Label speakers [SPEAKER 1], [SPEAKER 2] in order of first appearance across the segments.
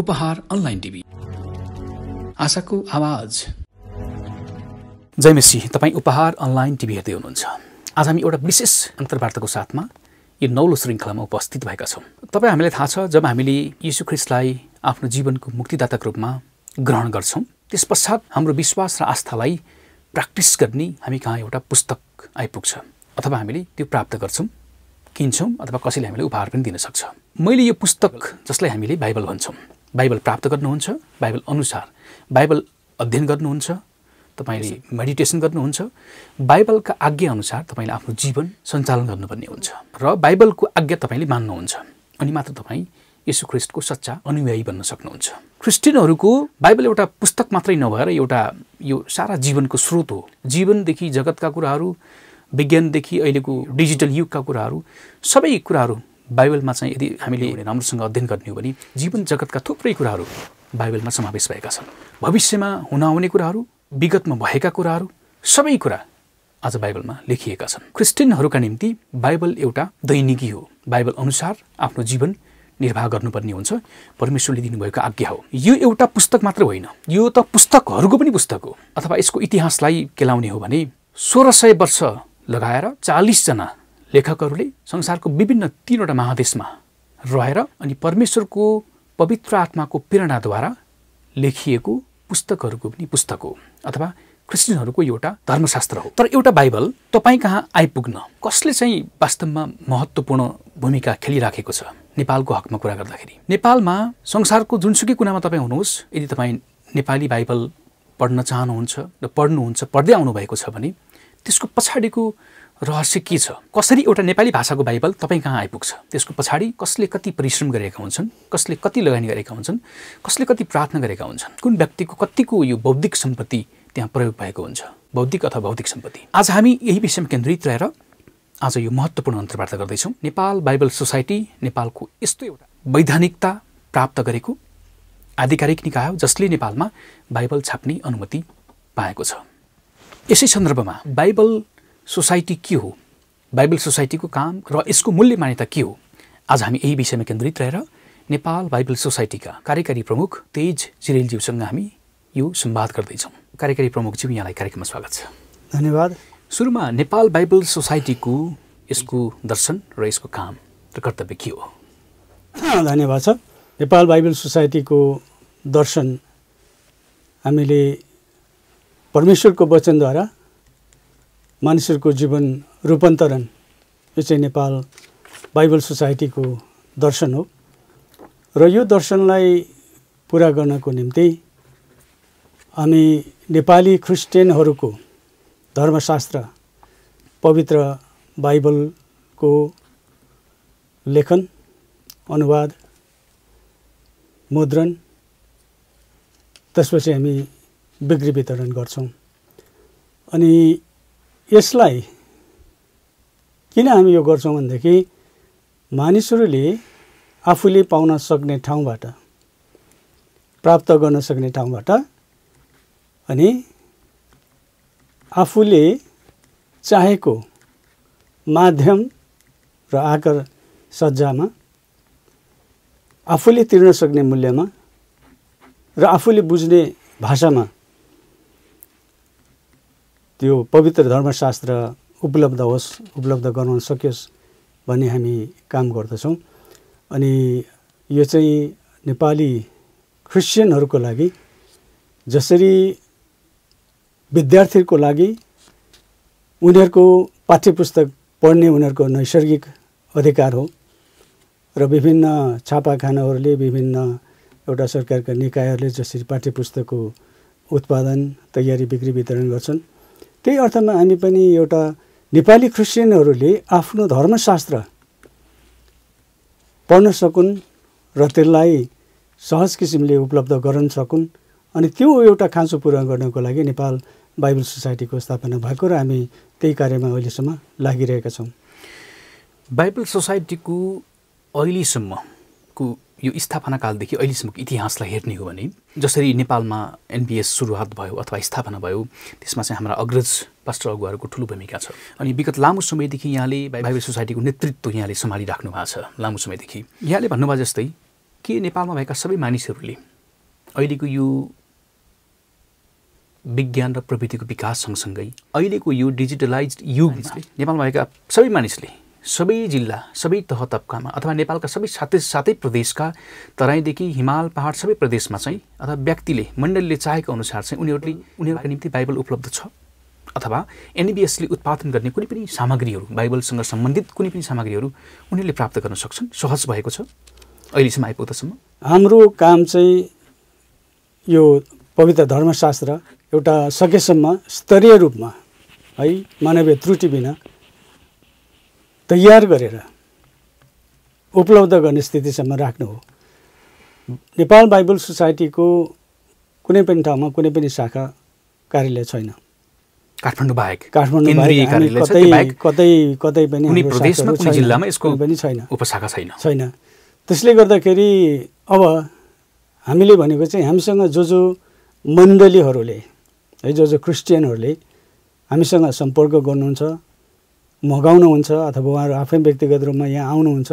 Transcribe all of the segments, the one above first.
[SPEAKER 1] उपहार online TV आशाको आवाज मेसी तपाईँ उपहार अनलाइन टिभी हेर्दै हुनुहुन्छ आज हामी एउटा विशेष अन्तर्वार्ताको साथमा यो नौलो श्रृङ्खलामा उपस्थित भएका छौँ तपाईँ हामीलाई थाहा छ जब हामीले यीशु ख्रिस्टलाई आफ्नो जीवनको मुक्तिदाताको रूपमा ग्रहण गर्छौँ त्यस पश्चात हाम्रो विश्वास र आस्थालाई प्र्याक्टिस गर्ने हामी कहाँ एउटा पुस्तक आइपुग्छ अथवा हामीले त्यो प्राप्त गर्छौँ किन्छौँ अथवा कसैले हामीले उपहार पनि दिन सक्छ मैले यो पुस्तक जसलाई हामीले बाइबल भन्छौँ बाइबल प्राप्त गर्नुहुन्छ बाइबल अनुसार बाइबल अध्ययन गर्नुहुन्छ तपाईँले मेडिटेसन गर्नुहुन्छ बाइबलका आज्ञा अनुसार तपाईँले आफ्नो जीवन सञ्चालन गर्नुपर्ने हुन्छ र बाइबलको आज्ञा तपाईँले मान्नुहुन्छ अनि मात्र तपाईँ यसु ख्रिस्टको सच्चा अनुयायी बन्न सक्नुहुन्छ क्रिस्टियनहरूको बाइबल एउटा पुस्तक मात्रै नभएर एउटा यो सारा जीवनको स्रोत हो जीवनदेखि जगतका कुराहरू विज्ञानदेखि अहिलेको डिजिटल युगका कुराहरू सबै कुराहरू बाइबलमा चाहिँ यदि हामीले राम्रोसँग अध्ययन गर्ने हो भने जीवन जगतका थुप्रै कुराहरू बाइबलमा समावेश भएका छन् भविष्यमा हुन आउने कुराहरू विगतमा भएका कुराहरू सबै कुरा आज बाइबलमा लेखिएका छन् क्रिस्चियनहरूका निम्ति बाइबल एउटा दैनिकी हो बाइबल अनुसार आफ्नो जीवन निर्वाह गर्नुपर्ने हुन्छ परमेश्वरले दिनुभएको आज्ञा हो यो एउटा पुस्तक मात्र होइन यो त पुस्तकहरूको पनि पुस्तक हो अथवा यसको इतिहासलाई केलाउने हो भने सोह्र सय वर्ष लगाएर चालिसजना लेखकहरूले संसारको विभिन्न तिनवटा महादेशमा रहेर अनि परमेश्वरको पवित्र आत्माको प्रेरणाद्वारा लेखिएको पुस्तकहरूको पनि पुस्तक हो अथवा क्रिस्चियनहरूको एउटा धर्मशास्त्र हो तर एउटा बाइबल तपाईँ कहाँ आइपुग्न कसले चाहिँ वास्तवमा महत्त्वपूर्ण भूमिका खेलिराखेको छ नेपालको हकमा कुरा गर्दाखेरि नेपालमा संसारको जुनसुकै कुनामा तपाईँ हुनुहोस् यदि तपाईँ नेपाली बाइबल पढ्न चाहनुहुन्छ र पढ्नुहुन्छ पढ्दै आउनुभएको छ भने त्यसको पछाडिको रहस्य के छ कसरी एउटा नेपाली भाषाको बाइबल तपाईँ कहाँ आइपुग्छ त्यसको पछाडि कसले कति परिश्रम गरेका हुन्छन् कसले कति लगानी गरेका हुन्छन् कसले कति प्रार्थना गरेका हुन्छन् कुन व्यक्तिको कतिको यो बौद्धिक सम्पत्ति त्यहाँ प्रयोग भएको हुन्छ बौद्धिक अथवा बौद्धिक सम्पत्ति आज हामी यही विषयमा केन्द्रित रहेर आज यो महत्त्वपूर्ण अन्तर्वार्ता गर्दैछौँ नेपाल बाइबल सोसाइटी नेपालको यस्तो एउटा वैधानिकता प्राप्त गरेको आधिकारिक निकाय हो जसले नेपालमा बाइबल छाप्ने अनुमति पाएको छ यसै सन्दर्भमा बाइबल सोसाइटी के हो बाइबल सोसाइटीको काम र यसको मूल्य मान्यता के हो आज हामी यही विषयमा केन्द्रित रहेर नेपाल बाइबल सोसाइटीका कार्यकारी प्रमुख तेज जिरेलज्यूसँग हामी यो संवाद गर्दैछौँ कार्यकारी प्रमुखज्यू यहाँलाई कार्यक्रममा स्वागत छ धन्यवाद सुरुमा नेपाल बाइबल सोसाइटीको यसको दर्शन र
[SPEAKER 2] यसको काम र कर्तव्य के हो धन्यवाद छ नेपाल बाइबल सोसाइटीको दर्शन हामीले परमेश्वरको वचनद्वारा मानिसहरूको जीवन रूपान्तरण यो चाहिँ नेपाल बाइबल सोसाइटीको दर्शन हो र यो दर्शनलाई पुरा गर्नको निम्ति हामी नेपाली क्रिस्चियनहरूको धर्मशास्त्र पवित्र बाइबलको लेखन अनुवाद मुद्रण त्यसपछि हामी बिक्री वितरण गर्छौँ अनि यसलाई किन हामी यो गर्छौँ भनेदेखि मानिसहरूले आफूले पाउन सक्ने ठाउँबाट प्राप्त गर्न सक्ने ठाउँबाट अनि आफूले चाहेको माध्यम र आकार सज्जामा आफूले तिर्न सक्ने मूल्यमा र आफूले बुझ्ने भाषामा त्यो पवित्र धर्मशास्त्र उपलब्ध होस् उपलब्ध गराउन सकियोस् भन्ने हामी काम गर्दछौँ अनि यो चाहिँ नेपाली क्रिस्चियनहरूको लागि जसरी विद्यार्थीहरूको लागि उनीहरूको पाठ्य पुस्तक पढ्ने उनीहरूको नैसर्गिक अधिकार हो र विभिन्न छापाखानाहरूले विभिन्न एउटा सरकारका निकायहरूले जसरी पाठ्य उत्पादन तयारी बिक्री वितरण गर्छन् त्यही अर्थमा हामी पनि एउटा नेपाली क्रिस्चियनहरूले आफ्नो धर्मशास्त्र पढ्न सकुन् र त्यसलाई सहज किसिमले उपलब्ध गराउन सकुन् अनि त्यो एउटा खाँचो पुरा गर्नको लागि नेपाल बाइबल सोसाइटीको स्थापना भएको र हामी त्यही कार्यमा अहिलेसम्म लागिरहेका छौँ बाइबल
[SPEAKER 1] सोसाइटीको अहिलेसम्मको यो स्थापना स्थापनाकालदेखि अहिलेसम्मको इतिहासलाई हेर्ने हो भने जसरी नेपालमा एनबिएस सुरुवात भयो अथवा स्थापना भयो त्यसमा चाहिँ हाम्रा अग्रज पास्टर अगुवाहरूको ठुलो भूमिका छ अनि विगत लामो समयदेखि यहाँले बाइबल सोसाइटीको नेतृत्व यहाँले सम्हालिराख्नु भएको छ लामो समयदेखि यहाँले भन्नुभयो जस्तै के नेपालमा भएका सबै मानिसहरूले अहिलेको यो विज्ञान र प्रविधिको विकास सँगसँगै अहिलेको यो डिजिटलाइज युग नेपालमा भएका सबै मानिसले सबै जिल्ला सबै तह तब्कामा अथवा नेपालका सबै साथै साथै प्रदेशका तराईदेखि हिमाल पहाड सबै प्रदेशमा चाहिँ अथवा व्यक्तिले मण्डलीले चाहेको अनुसार चाहिँ उनीहरूले उनीहरूका निम्ति बाइबल उपलब्ध छ अथवा एनबिएसले उत्पादन गर्ने कुनै पनि सामग्रीहरू बाइबलसँग सम्बन्धित कुनै पनि सामग्रीहरू उनीहरूले प्राप्त गर्न सक्छन् सहज भएको छ अहिलेसम्म आइपुग्दासम्म
[SPEAKER 2] हाम्रो काम चाहिँ यो पवित्र धर्मशास्त्र एउटा सकेसम्म स्तरीय रूपमा है मानवीय त्रुटि बिना तयार गरेर उपलब्ध गर्ने स्थितिसम्म राख्नु हो नेपाल बाइबल सोसाइटीको कुनै पनि ठाउँमा कुनै पनि शाखा कार्यालय छैन काठमाडौँ बाहेक काठमाडौँ बाहेक कतै कतै पनि पनि छैन उपशाखा छैन छैन त्यसले गर्दाखेरि अब हामीले भनेको चाहिँ हामीसँग जो जो मण्डलीहरूले है जो जो क्रिस्चियनहरूले हामीसँग सम्पर्क गर्नुहुन्छ मगाउनुहुन्छ अथवा उहाँहरू आफै व्यक्तिगत रूपमा यहाँ आउनुहुन्छ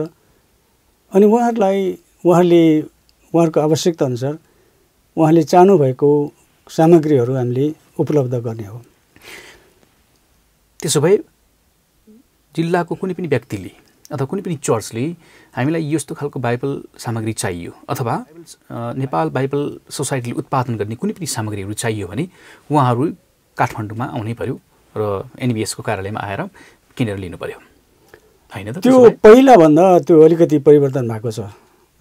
[SPEAKER 2] अनि उहाँहरूलाई उहाँहरूले उहाँहरूको अनुसार उहाँले चाहनु भएको सामग्रीहरू हामीले उपलब्ध गर्ने हो त्यसो भए
[SPEAKER 1] जिल्लाको कुनै पनि व्यक्तिले अथवा कुनै पनि चर्चले हामीलाई यस्तो खालको बाइबल सामग्री चाहियो अथवा नेपाल बाइबल सोसाइटीले उत्पादन गर्ने कुनै पनि सामग्रीहरू चाहियो भने उहाँहरू काठमाडौँमा आउनै पर्यो र एनबिएसको कार्यालयमा आएर किनेर लिनु पर्यो होइन त त्यो
[SPEAKER 2] पहिलाभन्दा त्यो अलिकति परिवर्तन भएको छ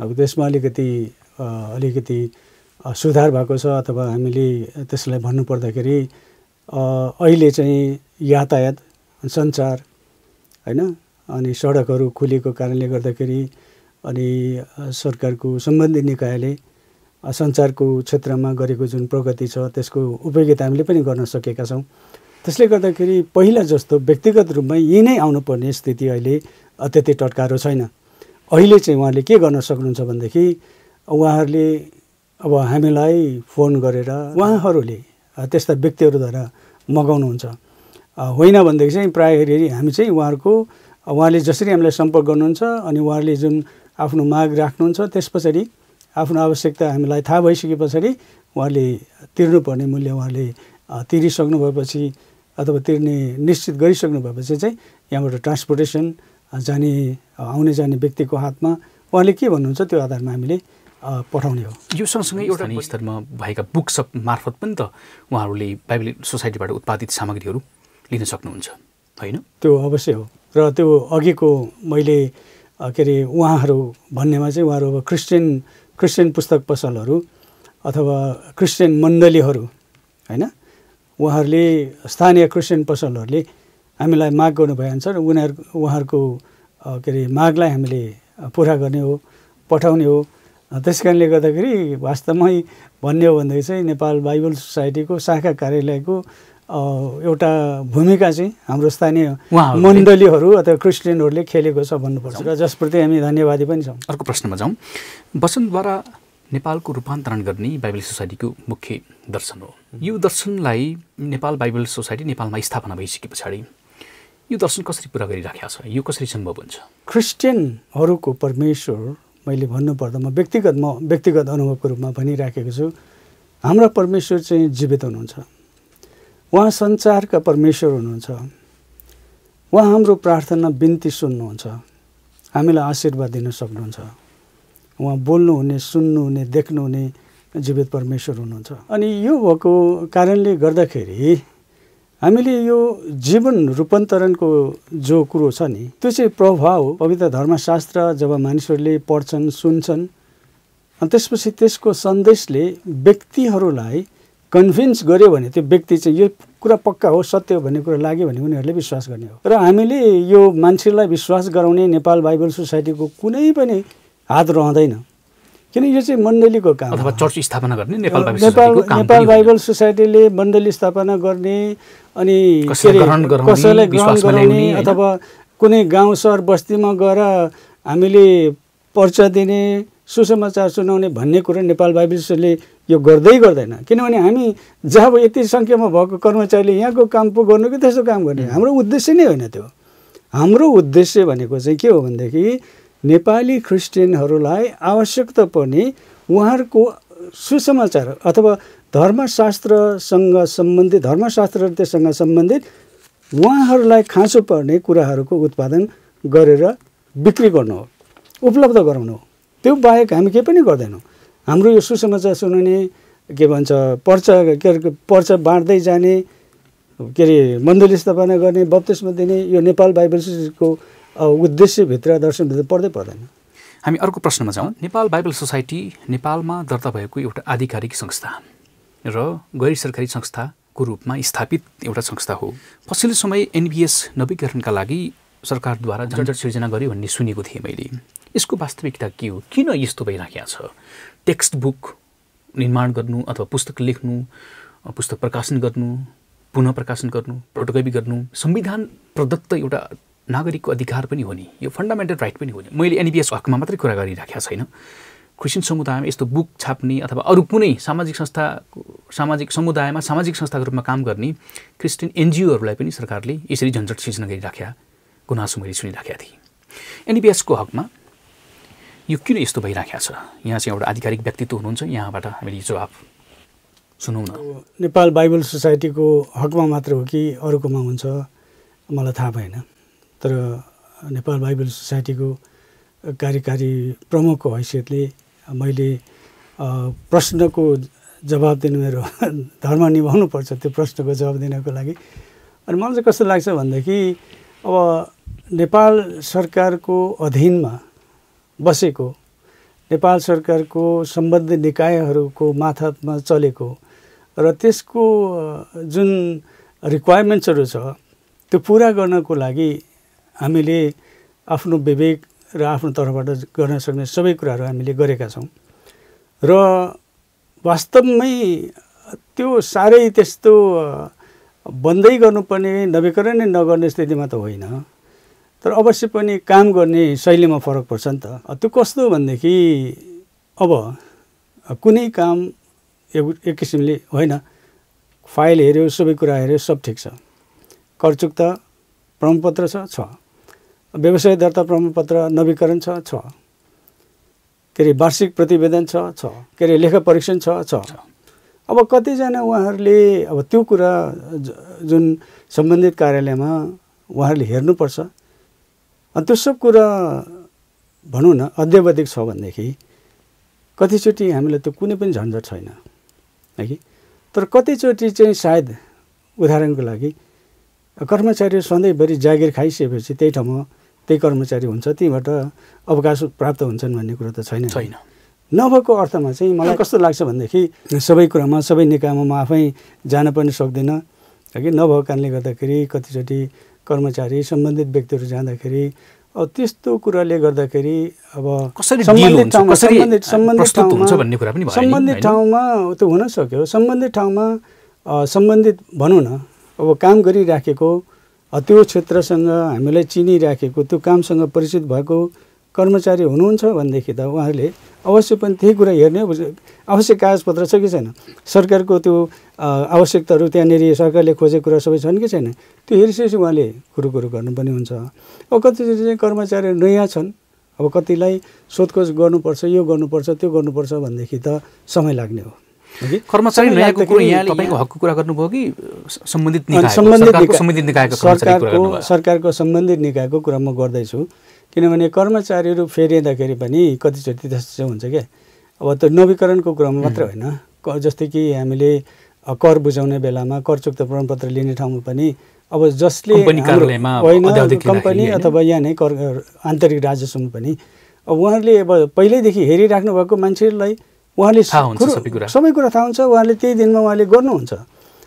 [SPEAKER 2] अब त्यसमा अलिकति अलिकति सुधार भएको छ अथवा हामीले त्यसलाई भन्नुपर्दाखेरि अहिले चाहिँ यातायात सञ्चार होइन अनि सडकहरू खुलेको कारणले गर्दाखेरि अनि सरकारको सम्बन्धित निकायले सञ्चारको क्षेत्रमा गरेको जुन प्रगति छ त्यसको उपयोगिता हामीले पनि गर्न सकेका छौँ त्यसले गर्दाखेरि पहिला जस्तो व्यक्तिगत रूपमा यहीँ नै आउनुपर्ने स्थिति अहिले त्यति टटकारो छैन अहिले चाहिँ उहाँले के गर्न सक्नुहुन्छ भनेदेखि उहाँहरूले अब हामीलाई फोन गरेर उहाँहरूले त्यस्ता व्यक्तिहरूद्वारा मगाउनुहुन्छ होइन भनेदेखि चाहिँ प्रायः हामी चाहिँ उहाँहरूको उहाँले जसरी हामीलाई सम्पर्क गर्नुहुन्छ अनि उहाँहरूले जुन आफ्नो माग राख्नुहुन्छ त्यस पछाडि आफ्नो आवश्यकता हामीलाई थाहा भइसके पछाडि उहाँले तिर्नुपर्ने मूल्य उहाँले तिरिसक्नु भएपछि अथवा तिर्ने निश्चित गरिसक्नु भएपछि चाहिँ यहाँबाट ट्रान्सपोर्टेसन जाने आउने जाने व्यक्तिको हातमा उहाँले के भन्नुहुन्छ त्यो आधारमा हामीले पठाउने हो यो सँगसँगै
[SPEAKER 1] एउटा स्तरमा भएका सप मार्फत पनि त उहाँहरूले बाइबल सोसाइटीबाट उत्पादित सामग्रीहरू लिन सक्नुहुन्छ
[SPEAKER 2] होइन त्यो अवश्य हो र त्यो अघिको मैले के अरे उहाँहरू भन्नेमा चाहिँ उहाँहरू अब क्रिस्चियन क्रिस्चियन पुस्तक पसलहरू अथवा क्रिस्चियन मण्डलीहरू होइन उहाँहरूले स्थानीय क्रिस्चियन पसलहरूले हामीलाई माग गर्नुभयो अनुसार उनीहरू उहाँहरूको के अरे मागलाई हामीले पुरा गर्ने हो पठाउने हो त्यस कारणले गर्दाखेरि वास्तवमै भन्ने हो भनेदेखि चाहिँ नेपाल बाइबल सोसाइटीको शाखा कार्यालयको एउटा भूमिका चाहिँ हाम्रो स्थानीय मण्डलीहरू अथवा क्रिस्चियनहरूले खेलेको छ भन्नुपर्छ र जसप्रति हामी धन्यवादी पनि छौँ
[SPEAKER 1] अर्को प्रश्नमा जाउँ
[SPEAKER 2] वसन्तद्वारा नेपालको रूपान्तरण
[SPEAKER 1] गर्ने बाइबल सोसाइटीको मुख्य दर्शन हो यो दर्शनलाई नेपाल बाइबल सोसाइटी नेपालमा स्थापना भइसके पछाडि यो दर्शन कसरी पुरा गरिराखेको छ यो कसरी सम्भव हुन्छ
[SPEAKER 2] क्रिस्चियनहरूको परमेश्वर मैले भन्नुपर्दा म व्यक्तिगत म व्यक्तिगत अनुभवको रूपमा भनिराखेको छु हाम्रा परमेश्वर चाहिँ जीवित हुनुहुन्छ उहाँ संसारका परमेश्वर हुनुहुन्छ उहाँ हाम्रो प्रार्थना बिन्ती सुन्नुहुन्छ हामीलाई आशीर्वाद दिन सक्नुहुन्छ उहाँ बोल्नुहुने सुन्नुहुने देख्नुहुने जीवित परमेश्वर हुनुहुन्छ अनि यो भएको कारणले गर्दाखेरि हामीले यो जीवन रूपान्तरणको जो कुरो छ नि त्यो चाहिँ प्रभाव हो पवित्र धर्मशास्त्र जब मानिसहरूले पढ्छन् सुन्छन् अनि त्यसपछि त्यसको सन्देशले व्यक्तिहरूलाई कन्भिन्स गर्यो भने त्यो व्यक्ति चाहिँ यो कुरा पक्का हो सत्य हो भन्ने कुरा लाग्यो भने उनीहरूले विश्वास गर्ने हो र हामीले यो मान्छेलाई विश्वास गराउने नेपाल बाइबल सोसाइटीको कुनै पनि हात रहँदैन किन यो चाहिँ मण्डलीको काम अथवा चर्च
[SPEAKER 1] स्थापना गर्ने नेपाल नेपाल बाइबल
[SPEAKER 2] सोसाइटीले मण्डली स्थापना गर्ने अनि कसैलाई ग्रहण गराउने अथवा कुनै गाउँ सहर बस्तीमा गएर हामीले पर्चा दिने सुसमाचार सुनाउने भन्ने कुरो नेपाल बाइबलले यो गर्दै गर्दैन किनभने हामी जहाँ यति सङ्ख्यामा भएको कर्मचारीले यहाँको काम पो गर्नु कि त्यस्तो काम गर्ने हाम्रो उद्देश्य नै होइन त्यो हाम्रो उद्देश्य भनेको चाहिँ के हो भनेदेखि नेपाली क्रिस्चियनहरूलाई आवश्यकता पनि उहाँहरूको सुसमाचार अथवा धर्मशास्त्रसँग सम्बन्धित धर्मशास्त्रसँग सम्बन्धित उहाँहरूलाई खाँचो पर्ने कुराहरूको उत्पादन गरेर बिक्री गर्नु हो उपलब्ध गराउनु हो त्यो बाहेक हामी केही पनि गर्दैनौँ हाम्रो यो सुसमाचार सुनाउने के भन्छ पर्चा के अरे पर्चा बाँड्दै जाने के अरे मन्दिर स्थापना गर्ने बत्तिसमा दिने यो नेपाल बाइबल उद्देश्यभित्र दर्शनभित्र पर्दै पर्दैन
[SPEAKER 1] हामी अर्को प्रश्नमा जाउँ नेपाल बाइबल सोसाइटी नेपालमा दर्ता भएको एउटा आधिकारिक संस्था र गैर सरकारी संस्थाको रूपमा स्थापित एउटा संस्था हो पछिल्लो समय एनबिएस नवीकरणका लागि सरकारद्वारा झन्झट सिर्जना गर्यो भन्ने सुनेको थिएँ मैले यसको वास्तविकता के हो किन यस्तो भइराखेको छ टेक्स्ट बुक निर्माण गर्नु अथवा पुस्तक लेख्नु पुस्तक प्रकाशन गर्नु पुनः प्रकाशन गर्नु प्रोटोकपी गर्नु संविधान प्रदत्त एउटा नागरिकको अधिकार पनि हो नि यो फन्डामेन्टल राइट पनि हो नि मैले एनबिएस हकमा मात्रै कुरा गरिराखेको छैन क्रिस्चियन समुदायमा यस्तो बुक छाप्ने अथवा अरू कुनै सामाजिक संस्था सामाजिक समुदायमा सामाजिक संस्थाको रूपमा काम गर्ने क्रिस्चियन एनजिओहरूलाई पनि सरकारले यसरी झन्झट सिर्जना गरिराख्या गुनासो मैले सुनिराखेका थिएँ एनबिएसको हकमा यो किन यस्तो भइराखेको छ यहाँ चाहिँ एउटा आधिकारिक व्यक्तित्व हुनुहुन्छ यहाँबाट हामीले जवाब सुनौँ न
[SPEAKER 2] नेपाल बाइबल सोसाइटीको हकमा मात्र हो कि अरूकोमा हुन्छ मलाई थाहा भएन तर नेपाल बाइबल सोसाइटीको कार्यकारी प्रमुखको हैसियतले मैले प्रश्नको जवाब दिनु मेरो धर्म निभाउनु पर्छ त्यो प्रश्नको जवाब दिनको लागि अनि मलाई चाहिँ कस्तो लाग्छ भनेदेखि अब नेपाल सरकारको अधीनमा बसेको नेपाल सरकारको सम्बन्धित निकायहरूको माथामा चलेको र त्यसको जुन रिक्वायरमेन्ट्सहरू छ त्यो पुरा गर्नको लागि हामीले आफ्नो विवेक र आफ्नो तर्फबाट गर्न सक्ने सबै कुराहरू हामीले गरेका छौँ र वास्तवमै त्यो साह्रै त्यस्तो बन्दै गर्नुपर्ने नवीकरण नै नगर्ने स्थितिमा त होइन तर अवश्य पनि काम गर्ने शैलीमा फरक पर्छ नि त त्यो कस्तो भनेदेखि अब कुनै काम एक किसिमले होइन फाइल हेऱ्यो सबै कुरा हेऱ्यो सब ठिक छ त प्रमाणपत्र छ व्यवसाय दर्ता प्रमाणपत्र नवीकरण छ छ के अरे वार्षिक प्रतिवेदन छ छ के अरे लेखा परीक्षण छ छ अब कतिजना उहाँहरूले अब त्यो कुरा जुन सम्बन्धित कार्यालयमा उहाँहरूले हेर्नुपर्छ अनि त्यो सब कुरा भनौँ न अध्यावधिक छ भनेदेखि कतिचोटि हामीलाई त्यो कुनै पनि झन्झट छैन है कि तर कतिचोटि चाहिँ सायद उदाहरणको लागि कर्मचारी सधैँभरि जागिर खाइसकेपछि त्यही ठाउँमा त्यही कर्मचारी हुन्छ त्यहीँबाट अवकाश प्राप्त हुन्छन् भन्ने कुरो त छैन छैन नभएको अर्थमा चाहिँ मलाई कस्तो लाग्छ भनेदेखि सबै कुरामा सबै निकायमा म आफै जान पनि सक्दिनँ कि नभएको कारणले गर्दाखेरि कतिचोटि कर्मचारी सम्बन्धित व्यक्तिहरू जाँदाखेरि अब त्यस्तो कुराले गर्दाखेरि अब सम्बन्धित ठाउँमा सम्बन्धित सम्बन्धित सम्बन्धित ठाउँमा त हुन सक्यो सम्बन्धित ठाउँमा सम्बन्धित भनौँ न अब काम गरिराखेको त्यो क्षेत्रसँग हामीलाई चिनिराखेको त्यो कामसँग परिचित भएको कर्मचारी हुनुहुन्छ भनेदेखि त उहाँहरूले अवश्य पनि त्यही कुरा हेर्ने आवश्यक कागजपत्र छ कि छैन सरकारको त्यो आवश्यकताहरू त्यहाँनिर सरकारले खोजेको कुरा सबै छन् कि छैन त्यो हेरिसकेपछि उहाँले कुरो कुरो गर्नु पनि हुन्छ अब कति चाहिँ कर्मचारी नयाँ छन् अब कतिलाई सोधखोज गर्नुपर्छ यो गर्नुपर्छ त्यो गर्नुपर्छ भनेदेखि त समय लाग्ने हो
[SPEAKER 1] कर्मचारी नयाँको कुरो यहाँले तपाईँको हकको कुरा गर्नुभयो कि सम्बन्धित सम्बन्धित निकायको सरकारको
[SPEAKER 2] सरकारको सम्बन्धित निकायको कुरा म गर्दैछु किनभने कर्मचारीहरू फेरिँदाखेरि पनि कतिचोटि त्यस्तो चाहिँ हुन्छ क्या अब त्यो नवीकरणको कुरामा मात्र होइन जस्तै कि हामीले कर बुझाउने बेलामा कर चुक्त प्रमाणपत्र लिने ठाउँमा पनि अब जसले होइन कम्पनी अथवा यहाँ नै कर आन्तरिक राजस्वमा पनि अब उहाँहरूले अब पहिल्यैदेखि हेरिराख्नु भएको मान्छेहरूलाई उहाँले थाहा सबै कुरा थाहा हुन्छ उहाँले त्यही दिनमा उहाँले गर्नुहुन्छ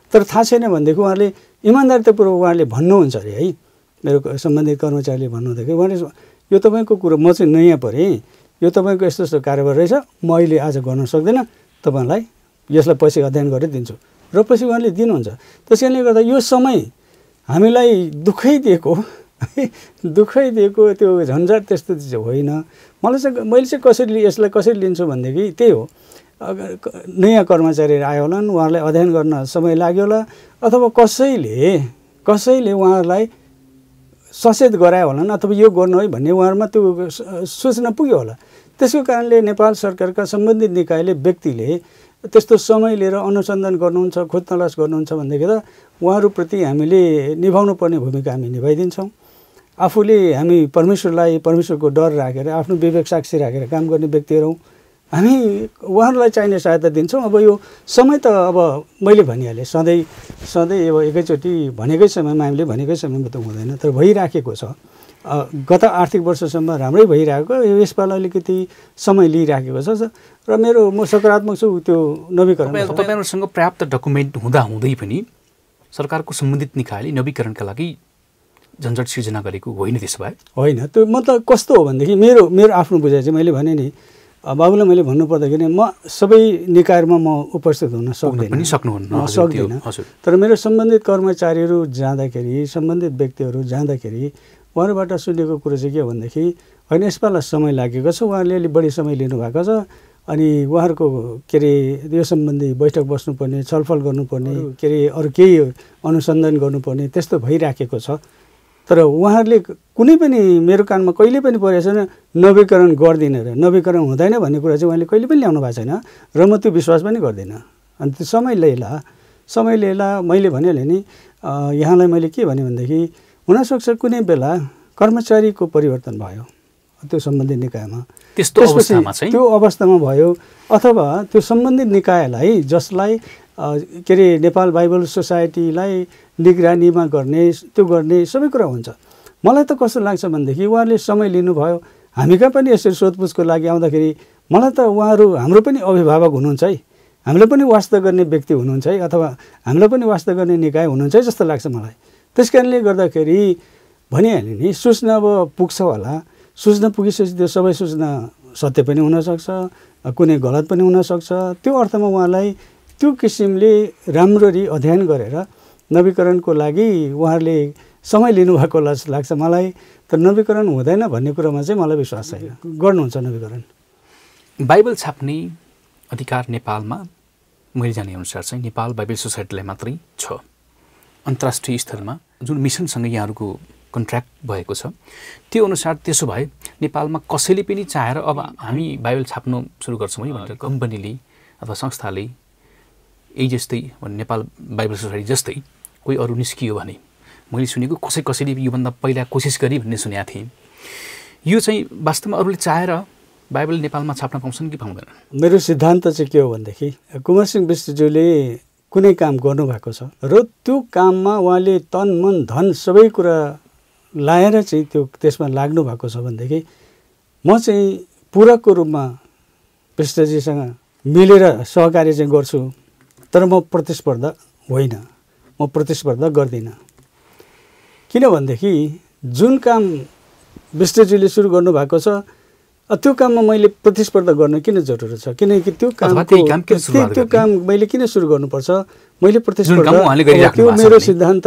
[SPEAKER 2] तर थाहा छैन भनेदेखि उहाँले इमान्दारितापूर्वक उहाँले भन्नुहुन्छ अरे है मेरो सम्बन्धित कर्मचारीले भन्नुहुँदाखेरि उहाँले यो तपाईँको कुरो म चाहिँ नयाँ परेँ यो तपाईँको यस्तो यस्तो कारोबार रहेछ म अहिले आज गर्न सक्दिनँ तपाईँलाई यसलाई पैसा अध्ययन गरेर दिन्छु र पछि उहाँले दिनुहुन्छ त्यस गर्दा यो समय हामीलाई दुःखै दिएको दुःखै दिएको त्यो झन्झट त्यस्तो चाहिँ होइन मलाई चाहिँ मैले चाहिँ कसरी यसलाई कसरी लिन्छु भनेदेखि त्यही हो नयाँ कर्मचारीहरू आयो होलान् उहाँहरूलाई अध्ययन गर्न समय लाग्यो होला अथवा कसैले कसैले उहाँहरूलाई सचेत गरायो होलान् अथवा यो गर्नु है भन्ने उहाँहरूमा त्यो सूचना पुग्यो होला त्यसको कारणले नेपाल सरकारका सम्बन्धित निकायले व्यक्तिले त्यस्तो समय लिएर अनुसन्धान गर्नुहुन्छ खोज तलास गर्नुहुन्छ भनेदेखि त उहाँहरूप्रति हामीले निभाउनु पर्ने भूमिका हामी निभाइदिन्छौँ आफूले हामी परमेश्वरलाई परमेश्वरको डर राखेर आफ्नो विवेक साक्षी राखेर काम गर्ने व्यक्तिहरू हामी उहाँहरूलाई चाहिने सहायता दिन्छौँ अब यो समय त अब मैले भनिहालेँ सधैँ सधैँ अब एकैचोटि भनेकै समयमा हामीले भनेकै समयमा त हुँदैन तर भइराखेको छ गत आर्थिक वर्षसम्म राम्रै भइरहेको यो यसपालि अलिकति समय लिइराखेको छ र मेरो म सकारात्मक छु त्यो नवीकरण
[SPEAKER 1] तपाईँहरूसँग पर्याप्त डकुमेन्ट हुँदा हुँदै पनि सरकारको सम्बन्धित निकायले नवीकरणका लागि झन्झट
[SPEAKER 2] सिर्जना गरेको होइन त्यसो भए होइन त्यो मतलब कस्तो हो भनेदेखि मेरो मेरो आफ्नो बुझाइ चाहिँ मैले भने नि बाबुलाई मैले भन्नुपर्दाखेरि म सबै निकायमा म उपस्थित हुन सक्दैन सक्नुहुन्न सक्दिनँ तर मेरो सम्बन्धित कर्मचारीहरू जाँदाखेरि सम्बन्धित व्यक्तिहरू जाँदाखेरि उहाँहरूबाट सुनेको कुरो चाहिँ के हो भनेदेखि होइन यसपालि समय लागेको छ उहाँहरूले अलिक बढी समय लिनुभएको छ अनि उहाँहरूको के अरे यो सम्बन्धी बैठक बस्नुपर्ने छलफल गर्नुपर्ने के अरे अरू केही अनुसन्धान गर्नुपर्ने त्यस्तो भइराखेको छ तर उहाँहरूले कुनै पनि मेरो कानमा कहिले पनि परेको छैन नवीकरण गर्दिनँ र नवीकरण हुँदैन भन्ने कुरा चाहिँ उहाँले कहिले पनि ल्याउनु भएको छैन र म त्यो विश्वास पनि गर्दिनँ अनि त्यो समय ला समय लिएला मैले भनिहालेँ नि यहाँलाई मैले के भनेँ भनेदेखि हुनसक्छ कुनै बेला कर्मचारीको परिवर्तन भयो त्यो सम्बन्धित निकायमा त्यसपछि त्यो अवस्थामा भयो अथवा त्यो सम्बन्धित निकायलाई जसलाई के अरे नेपाल बाइबल सोसाइटीलाई निगरानीमा गर्ने त्यो गर्ने सबै कुरा हुन्छ मलाई त कस्तो लाग्छ भनेदेखि उहाँले समय लिनुभयो हामी कहाँ पनि यसरी सोधपुछको लागि आउँदाखेरि मलाई त उहाँहरू हाम्रो पनि अभिभावक हुनुहुन्छ है हामीले पनि वास्ता गर्ने व्यक्ति हुनुहुन्छ है अथवा हामीलाई पनि वास्ता गर्ने निकाय हुनुहुन्छ है जस्तो लाग्छ मलाई त्यस कारणले गर्दाखेरि भनिहाल्यो नि सूचना अब पुग्छ होला सूचना पुगिसकेपछि त्यो सबै सूचना सत्य पनि हुनसक्छ कुनै गलत पनि हुनसक्छ त्यो अर्थमा उहाँलाई त्यो किसिमले राम्ररी अध्ययन गरेर नवीकरणको लागि उहाँहरूले समय लिनुभएको जस्तो लाग्छ मलाई तर नवीकरण हुँदैन भन्ने कुरामा चाहिँ मलाई विश्वास छैन गर्नुहुन्छ नवीकरण
[SPEAKER 1] बाइबल छाप्ने अधिकार नेपालमा मैले अनुसार चाहिँ नेपाल बाइबल सोसाइटीलाई मात्रै छ अन्तर्राष्ट्रिय स्तरमा जुन मिसनसँग यहाँहरूको कन्ट्र्याक्ट भएको छ त्यो अनुसार त्यसो भए नेपालमा कसैले पनि चाहेर अब हामी बाइबल छाप्नु सुरु गर्छौँ है भनेर कम्पनीले अथवा संस्थाले यही जस्तै नेपाल बाइबल सोसाइटी जस्तै कोही अरू निस्कियो भने मैले सुनेको कसै कसैले योभन्दा पहिला कोसिस गरी भन्ने सुनेको थिएँ यो चाहिँ वास्तवमा अरूले चाहेर बाइबल नेपालमा छाप्न पाउँछन् कि पाउँदैन
[SPEAKER 2] मेरो सिद्धान्त चाहिँ के हो भनेदेखि कुमार सिंह विष्टज्यूले कुनै काम गर्नुभएको छ र त्यो काममा उहाँले तन मन धन सबै कुरा लाएर चाहिँ त्यो त्यसमा लाग्नु भएको छ भनेदेखि म चाहिँ पूरकको रूपमा विष्टजीसँग मिलेर सहकार्य चाहिँ गर्छु तर म प्रतिस्पर्धा होइन म प्रतिस्पर्धा गर्दिनँ किनभनेदेखि जुन काम विष्णुजीले सुरु गर्नुभएको छ त्यो काममा मैले प्रतिस्पर्धा गर्न किन जरुरी छ किनकि त्यो काम त्यो काम मैले किन सुरु गर्नुपर्छ मैले प्रतिस्पर्धा त्यो मेरो सिद्धान्त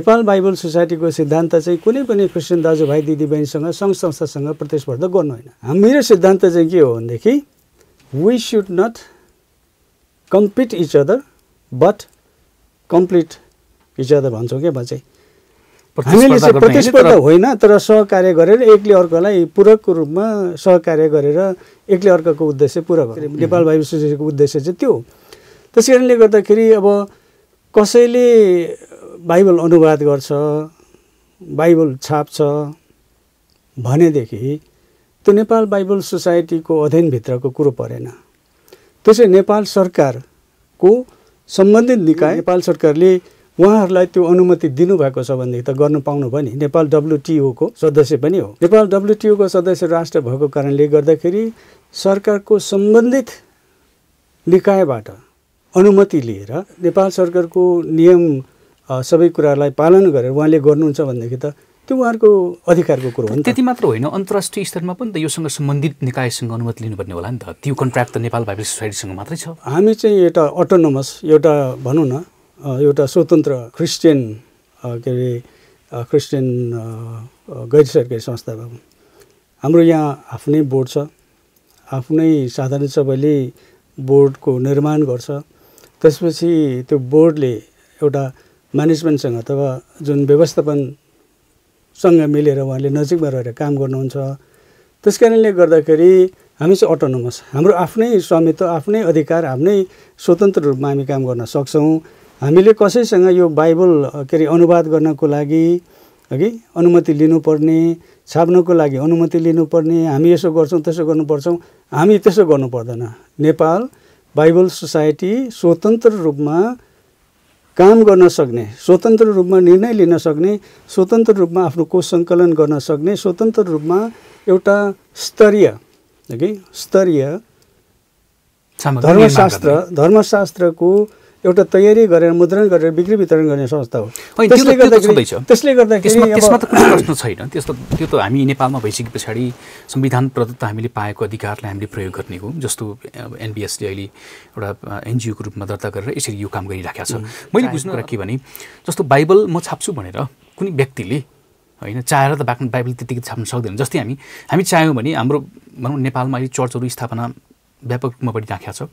[SPEAKER 2] नेपाल बाइबल सोसाइटीको सिद्धान्त चाहिँ कुनै पनि क्रिस्चियन दाजुभाइ दिदीबहिनीसँग सङ्घ संस्थासँग प्रतिस्पर्धा गर्नु होइन मेरो सिद्धान्त चाहिँ के हो भनेदेखि we should not compete each other but complete each other भन्छौँ क्या चाहिँ
[SPEAKER 1] हामीले चाहिँ प्रतिस्पर्धा
[SPEAKER 2] होइन तर सहकार्य गरेर एकले अर्कोलाई पूरकको रूपमा सहकार्य गरेर एकले अर्काको उद्देश्य पूरा गर्यो नेपाल भाइ सोसाइटीको उद्देश्य चाहिँ त्यो त्यस कारणले गर्दाखेरि अब कसैले बाइबल अनुवाद गर्छ बाइबल छाप्छ भनेदेखि त्यो नेपाल बाइबल सोसाइटीको अध्ययनभित्रको कुरो परेन त्यसै नेपाल सरकारको सम्बन्धित निकाय नेपाल सरकारले उहाँहरूलाई त्यो अनुमति दिनुभएको छ भनेदेखि त गर्नु पाउनु भयो नि नेपाल डब्लुटिओको सदस्य पनि हो नेपाल डब्लुटिओको सदस्य राष्ट्र भएको कारणले गर्दाखेरि सरकारको सम्बन्धित निकायबाट अनुमति लिएर नेपाल सरकारको नियम सबै कुरालाई पालन गरेर उहाँले गर्नुहुन्छ भनेदेखि त त्यो उहाँहरूको अधिकारको कुरो हो नि त्यति मात्र होइन अन्तर्राष्ट्रिय स्तरमा
[SPEAKER 1] पनि त योसँग सम्बन्धित निकायसँग अनुमति लिनुपर्ने होला नि त त्यो कन्ट्राक्ट त नेपाल बाइबल सोसाइटीसँग मात्रै छ
[SPEAKER 2] हामी चाहिँ एउटा अटोनोमस एउटा भनौँ न एउटा स्वतन्त्र क्रिस्चियन के अरे क्रिस्चियन गैर सरकारी संस्था भयो हाम्रो यहाँ आफ्नै बोर्ड छ आफ्नै साधारण सबैले बोर्डको निर्माण गर्छ त्यसपछि त्यो बोर्डले एउटा म्यानेजमेन्टसँग अथवा जुन व्यवस्थापन सँग मिलेर उहाँले नजिकमा रहेर काम गर्नुहुन्छ त्यस कारणले गर्दाखेरि हामी चाहिँ अटोनोमस हाम्रो आफ्नै स्वामित्व आफ्नै अधिकार आफ्नै स्वतन्त्र रूपमा हामी काम गर्न सक्छौँ हामीले कसैसँग यो बाइबल के अरे अनुवाद गर्नको लागि है अनुमति लिनुपर्ने छाप्नको लागि अनुमति लिनुपर्ने हामी यसो गर्छौँ त्यसो गर्नुपर्छौँ हामी त्यसो गर्नु पर्दैन नेपाल बाइबल सोसाइटी स्वतन्त्र रूपमा काम गर्न सक्ने स्वतन्त्र रूपमा निर्णय लिन सक्ने स्वतन्त्र रूपमा आफ्नो कोष सङ्कलन गर्न सक्ने स्वतन्त्र रूपमा एउटा स्तरीय कि स्तरीय
[SPEAKER 1] धर्मशास्त्र
[SPEAKER 2] धर्मशास्त्रको एउटा तयारी गरेर मुद्रण गरेर बिक्री वितरण गर्ने संस्था हो त्यसले गर्दाखेरि त्यसमा त कुनै
[SPEAKER 1] प्रश्न छैन त्यस्तो त्यो त हामी नेपालमा भइसके पछाडि संविधान प्रदत्त हामीले पाएको अधिकारलाई हामीले प्रयोग गर्ने हो जस्तो एनबिएसले अहिले एउटा एनजिओको रूपमा दर्ता गरेर यसरी यो काम गरिराखेको छ मैले बुझ्नु कुरा के भने जस्तो बाइबल म छाप्छु भनेर कुनै व्यक्तिले होइन चाहेर त बाइबल त्यतिकै छाप्न सक्दैन जस्तै हामी हामी चाह्यौँ भने हाम्रो भनौँ नेपालमा अहिले चर्चहरू स्थापना व्यापक रूपमा बढी राखेको छ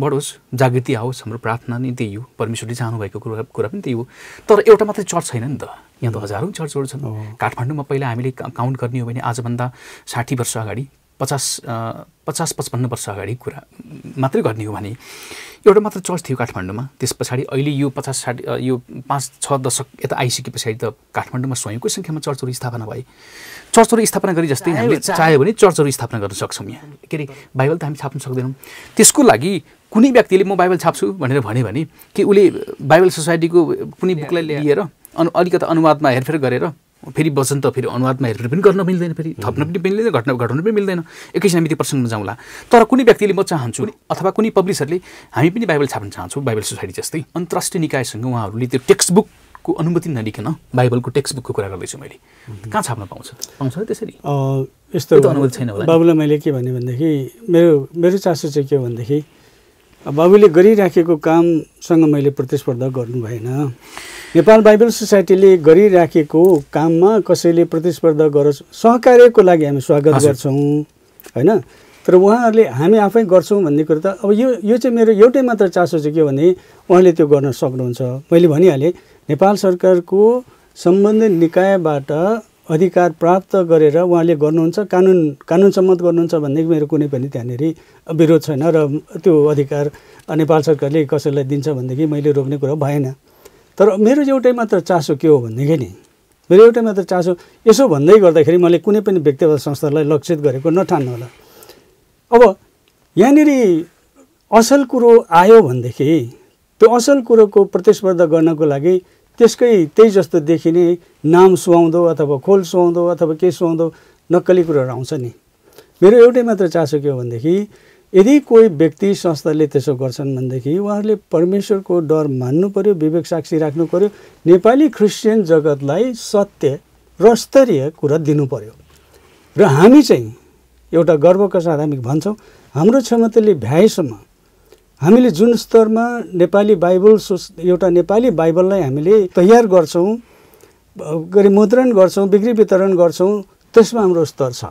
[SPEAKER 1] बढोस् जागृति आओस् हाम्रो प्रार्थना नै त्यही हो परमेश्वरले चाहनुभएको कुरा कुरा पनि त्यही हो तर एउटा मात्रै चर्च छैन नि त यहाँ त हजारौँ चर्चहरू छन् काठमाडौँमा पहिला हामीले काउन्ट गर्ने हो भने आजभन्दा साठी वर्ष अगाडि पचास पचास पचपन्न वर्ष अगाडि कुरा मात्रै गर्ने हो भने एउटा मात्र चर्च थियो काठमाडौँमा त्यस पछाडि अहिले यो पचास साठी यो पाँच छ दशक यता आइसके पछाडि त काठमाडौँमा स्वयंको सङ्ख्यामा चर्चहरू स्थापना भए चर्चहरू स्थापना गरी जस्तै हामीले चाह्यो भने चर्चहरू स्थापना गर्न सक्छौँ यहाँ के अरे बाइबल त हामी छाप्न सक्दैनौँ त्यसको लागि कुनै व्यक्तिले म बाइबल छाप्छु भनेर भन्यो भने कि उसले बाइबल सोसाइटीको कुनै बुकलाई लिएर अनु अलिकति अनुवादमा हेरफेर गरेर फेरि वचन त फेरि अनुवादमा हेरफेर पनि गर्न मिल्दैन फेरि थप्न पनि मिल्दैन घटना घटाउनु पनि मिल्दैन एकैछिन हामी त्यो प्रसङ्गमा जाउँला तर कुनै व्यक्तिले म चाहन्छु अथवा कुनै पब्लिसरले हामी पनि बाइबल छाप्न चाहन्छौँ बाइबल सोसाइटी जस्तै अन्तर्राष्ट्रिय निकायसँग उहाँहरूले त्यो टेक्स्ट बुक को अनुमति नलिकन बाइबलको टेक्स्ट बुकको कुरा गर्दैछु मैले कहाँ छाप्न पाउँछ
[SPEAKER 2] पाउँछ त्यसरी यस्तो अनुमति छैन होला बाबुलाई मैले के भने भनेदेखि मेरो मेरो चासो चाहिँ के हो भनेदेखि बाबुले गरिराखेको कामसँग मैले प्रतिस्पर्धा गर्नु भएन नेपाल बाइबल सोसाइटीले गरिराखेको काममा कसैले प्रतिस्पर्धा गरोस् सहकार्यको लागि हामी स्वागत गर्छौँ होइन तर उहाँहरूले हामी आफै गर्छौँ भन्ने कुरो त अब यो यो चाहिँ मेरो एउटै मात्र चासो चाहिँ के भने उहाँले त्यो गर्न सक्नुहुन्छ मैले भनिहालेँ नेपाल सरकारको सम्बन्धित निकायबाट अधिकार प्राप्त गरेर उहाँले गर्नुहुन्छ कानुन कानुन सम्मत गर्नुहुन्छ भन्ने मेरो कुनै पनि त्यहाँनिर विरोध छैन र त्यो अधिकार नेपाल सरकारले कसैलाई दिन्छ भनेदेखि मैले रोक्ने कुरा भएन तर मेरो एउटै मात्र चासो के हो भनेदेखि नि मेरो एउटै मात्र चासो यसो भन्दै गर्दाखेरि मैले कुनै पनि व्यक्तिगत संस्थालाई लक्षित गरेको नठान्नु होला अब यहाँनिर असल कुरो आयो भनेदेखि त्यो असल कुरोको प्रतिस्पर्धा गर्नको लागि त्यसकै त्यही जस्तो देखिने नाम सुहाउँदो अथवा खोल सुहाउँदो अथवा के सुहाउँदो नक्कली कुरोहरू आउँछ नि मेरो एउटै मात्र चासो के हो भनेदेखि यदि कोही व्यक्ति संस्थाले त्यसो गर्छन् भनेदेखि उहाँहरूले परमेश्वरको डर मान्नु पऱ्यो विवेक साक्षी राख्नु पऱ्यो नेपाली क्रिस्चियन जगतलाई सत्य र स्तरीय कुरा दिनु पऱ्यो र हामी चाहिँ एउटा गर्वको साथ हामी भन्छौँ हाम्रो क्षमताले भ्याएसम्म हामीले जुन स्तरमा नेपाली बाइबल एउटा नेपाली बाइबललाई हामीले तयार गर्छौँ गरी मुद्रण गर्छौँ बिक्री वितरण गर्छौँ त्यसमा हाम्रो स्तर छ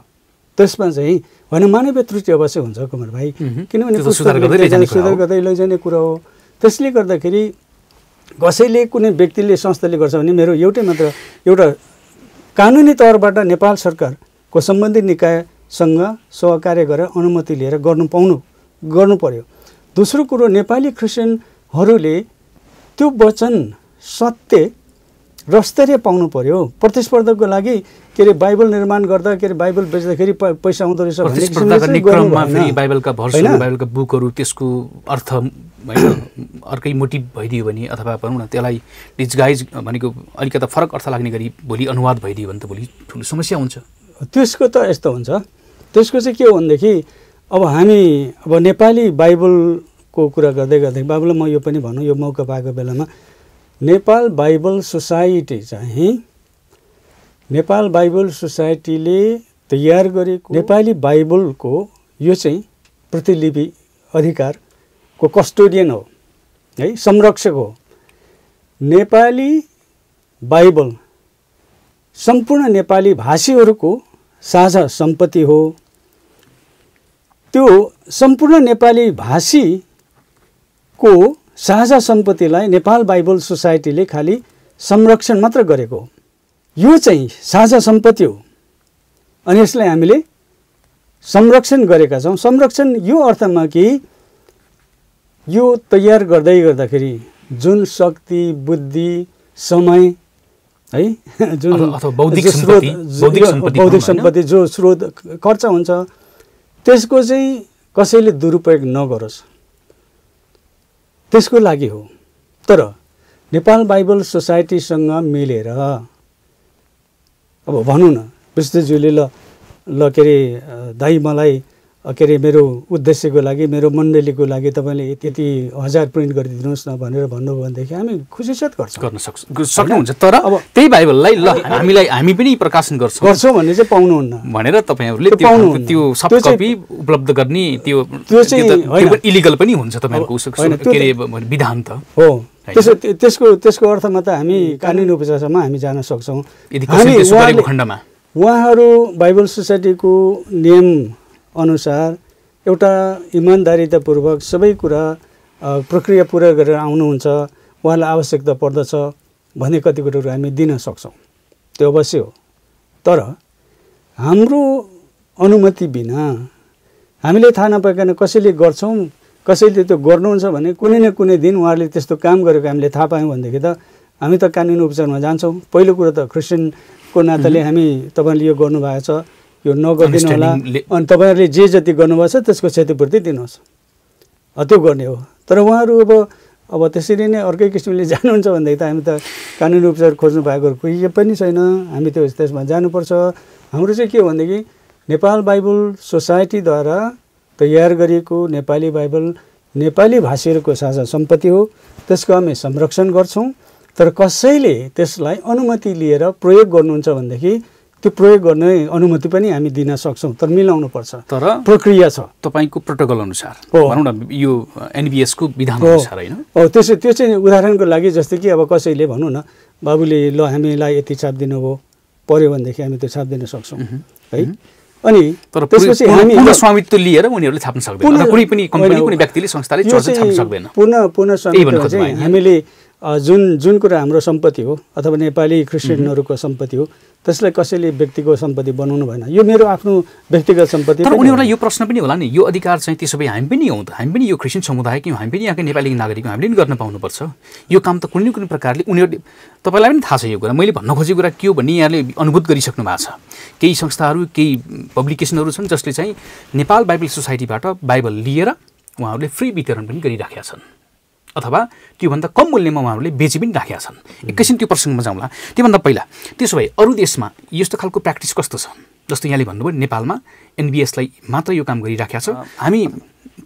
[SPEAKER 2] त्यसमा चाहिँ भने मानवीय त्रुटि अवश्य हुन्छ कुमार भाइ किनभने सुधार गर्दै लैजाने कुरा हो त्यसले गर्दाखेरि कसैले कुनै व्यक्तिले संस्थाले गर्छ भने मेरो एउटै मात्र एउटा कानुनी तौरबाट नेपाल सरकारको सम्बन्धित निकाय सँग सहकार्य गरेर अनुमति लिएर गर्नु पाउनु गर्नु पर्यो दोस्रो कुरो नेपाली क्रिस्चियनहरूले त्यो वचन सत्य स्तरीय पाउनु पर्यो प्रतिस्पर्धाको लागि के अरे बाइबल निर्माण गर्दा के अरे बाइबल बेच्दाखेरि पैसा आउँदो रहेछ
[SPEAKER 1] बुकहरू त्यसको अर्थ अर्कै मोटिभ भइदियो भने अथवा भनौँ न त्यसलाई डिजगाइज भनेको अलिकता फरक
[SPEAKER 2] अर्थ लाग्ने गरी भोलि अनुवाद भइदियो भने त भोलि ठुलो समस्या हुन्छ त्यसको त यस्तो हुन्छ त्यसको चाहिँ के हो भनेदेखि अब हामी अब नेपाली बाइबलको कुरा गर्दै गर्दै बाबुलाई म यो पनि भनौँ यो मौका पाएको बेलामा नेपाल बाइबल सोसाइटी चाहिँ नेपाल बाइबल सोसाइटीले तयार गरेको नेपाली बाइबलको यो चाहिँ प्रतिलिपि अधिकारको कस्टोडियन हो है संरक्षक हो नेपाली बाइबल सम्पूर्ण नेपाली भाषीहरूको साझा सम्पत्ति हो त्यो सम्पूर्ण नेपाली भाषीको साझा सम्पत्तिलाई नेपाल बाइबल सोसाइटीले खालि संरक्षण मात्र गरेको हो यो चाहिँ साझा सम्पत्ति हो अनि यसलाई हामीले संरक्षण गरेका छौँ संरक्षण यो अर्थमा कि यो तयार गर्दै गर्दाखेरि जुन शक्ति बुद्धि समय है जुन बौद्धिक सम्पत्ति जो स्रोत खर्च हुन्छ त्यसको चाहिँ कसैले दुरुपयोग नगरोस् त्यसको लागि हो तर नेपाल बाइबल सोसाइटीसँग मिलेर अब भनौँ न विष्णुज्यूले ल ल के अरे दाइ मलाई के अरे मेरो उद्देश्यको लागि मेरो मण्डलीको लागि तपाईँले त्यति हजार प्रिन्ट गरिदिनुहोस् न भनेर भन्नुभयो भनेदेखि हामी खुसीसत गर्छौँ गर्न सक्छौँ सक्नुहुन्छ तर अब त्यही
[SPEAKER 1] बाइबललाई ल हामीलाई हामी पनि प्रकाशन गर्छौँ गर्छौँ
[SPEAKER 2] भने चाहिँ पाउनुहुन्न
[SPEAKER 1] भनेर तपाईँहरूले त्यो सबै कपी उपलब्ध गर्ने त्यो त्यो चाहिँ इलिगल पनि हुन्छ तपाईँहरूको विधान त
[SPEAKER 2] हो त्यसो त्यसको त्यसको अर्थमा त हामी कानुनी उपचारसम्म हामी जान सक्छौँ खण्डमा उहाँहरू बाइबल सोसाइटीको नियम अनुसार एउटा इमान्दारितापूर्वक सबै कुरा प्रक्रिया पुरा गरेर आउनुहुन्छ उहाँलाई आवश्यकता पर्दछ भन्ने कति कुरोहरू हामी दिन सक्छौँ त्यो अवश्य हो तर हाम्रो अनुमति बिना हामीले थाहा नपाइकन कसैले गर्छौँ कसैले त्यो गर्नुहुन्छ भने कुनै न कुनै दिन उहाँहरूले त्यस्तो काम गरेको हामीले थाहा पायौँ भनेदेखि त हामी त कानुनी उपचारमा जान्छौँ पहिलो कुरो त क्रिस्चियनको नाताले हामी तपाईँले यो गर्नुभएको छ यो नगरिदिनु होला अनि तपाईँहरूले जे जति गर्नुभएको छ त्यसको क्षतिपूर्ति दिनुहोस् त्यो गर्ने हो तर उहाँहरू अब अब त्यसरी नै अर्कै किसिमले जानुहुन्छ भनेदेखि त हामी त कानुनी उपचार खोज्नु भएको कोही पनि छैन हामी त्यो त्यसमा जानुपर्छ हाम्रो चाहिँ के हो भनेदेखि नेपाल बाइबल सोसाइटीद्वारा तयार गरिएको नेपाली बाइबल नेपाली भाषीहरूको साझा सम्पत्ति हो त्यसको हामी संरक्षण गर्छौँ तर कसैले त्यसलाई अनुमति लिएर प्रयोग गर्नुहुन्छ भनेदेखि त्यो प्रयोग गर्ने अनुमति पनि हामी दिन सक्छौँ तर पर्छ
[SPEAKER 1] तर प्रक्रिया छ तपाईँको प्रोटोकल अनुसार भनौँ न यो एनबिएसको विधान अनुसार
[SPEAKER 2] होइन हो त्यसो त्यो चाहिँ उदाहरणको लागि जस्तै कि अब कसैले भनौँ न बाबुले ल हामीलाई यति छाप दिनुभयो पऱ्यो भनेदेखि हामी त्यो छाप दिन सक्छौँ है अनि तर त्यसपछि हामी
[SPEAKER 1] स्वामित्व लिएर उनीहरूले छाप्न सक्दैन कुनै पनि कम्पनी कुनै व्यक्तिले संस्थाले छाप्न सक्दैन
[SPEAKER 2] पूर्ण पूर्ण स्वामित्व चाहिँ हामीले जुन जुन कुरा हाम्रो सम्पत्ति हो अथवा नेपाली क्रिस्चियनहरूको सम्पत्ति हो त्यसलाई कसैले व्यक्तिगत सम्पत्ति बनाउनु भएन यो मेरो आफ्नो व्यक्तिगत सम्पत्ति तर उनीहरूलाई
[SPEAKER 1] यो प्रश्न पनि होला नि यो अधिकार चाहिँ त्यसो भए हामी पनि हौँ हामी पनि यो क्रिस्चियन समुदायकै हामी पनि यहाँको नेपाली नागरिक हामीले पनि गर्न पाउनुपर्छ यो काम त कुनै कुनै प्रकारले उनीहरूले तपाईँलाई पनि थाहा छ यो कुरा मैले भन्न खोजेको कुरा के हो भने यहाँले अनुभूत गरिसक्नु भएको छ केही संस्थाहरू केही पब्लिकेसनहरू छन् जसले चाहिँ नेपाल बाइबल सोसाइटीबाट बाइबल लिएर उहाँहरूले फ्री वितरण पनि गरिराखेका छन् अथवा त्योभन्दा कम मूल्यमा उहाँहरूले बेची पनि राखेका छन् एकैछिन त्यो प्रसङ्गमा जाउँला त्योभन्दा पहिला त्यसो भए अरू देशमा यस्तो खालको प्र्याक्टिस कस्तो छ जस्तो यहाँले भन्नुभयो नेपालमा एनबिएसलाई मात्र यो काम गरिराखेको छ हामी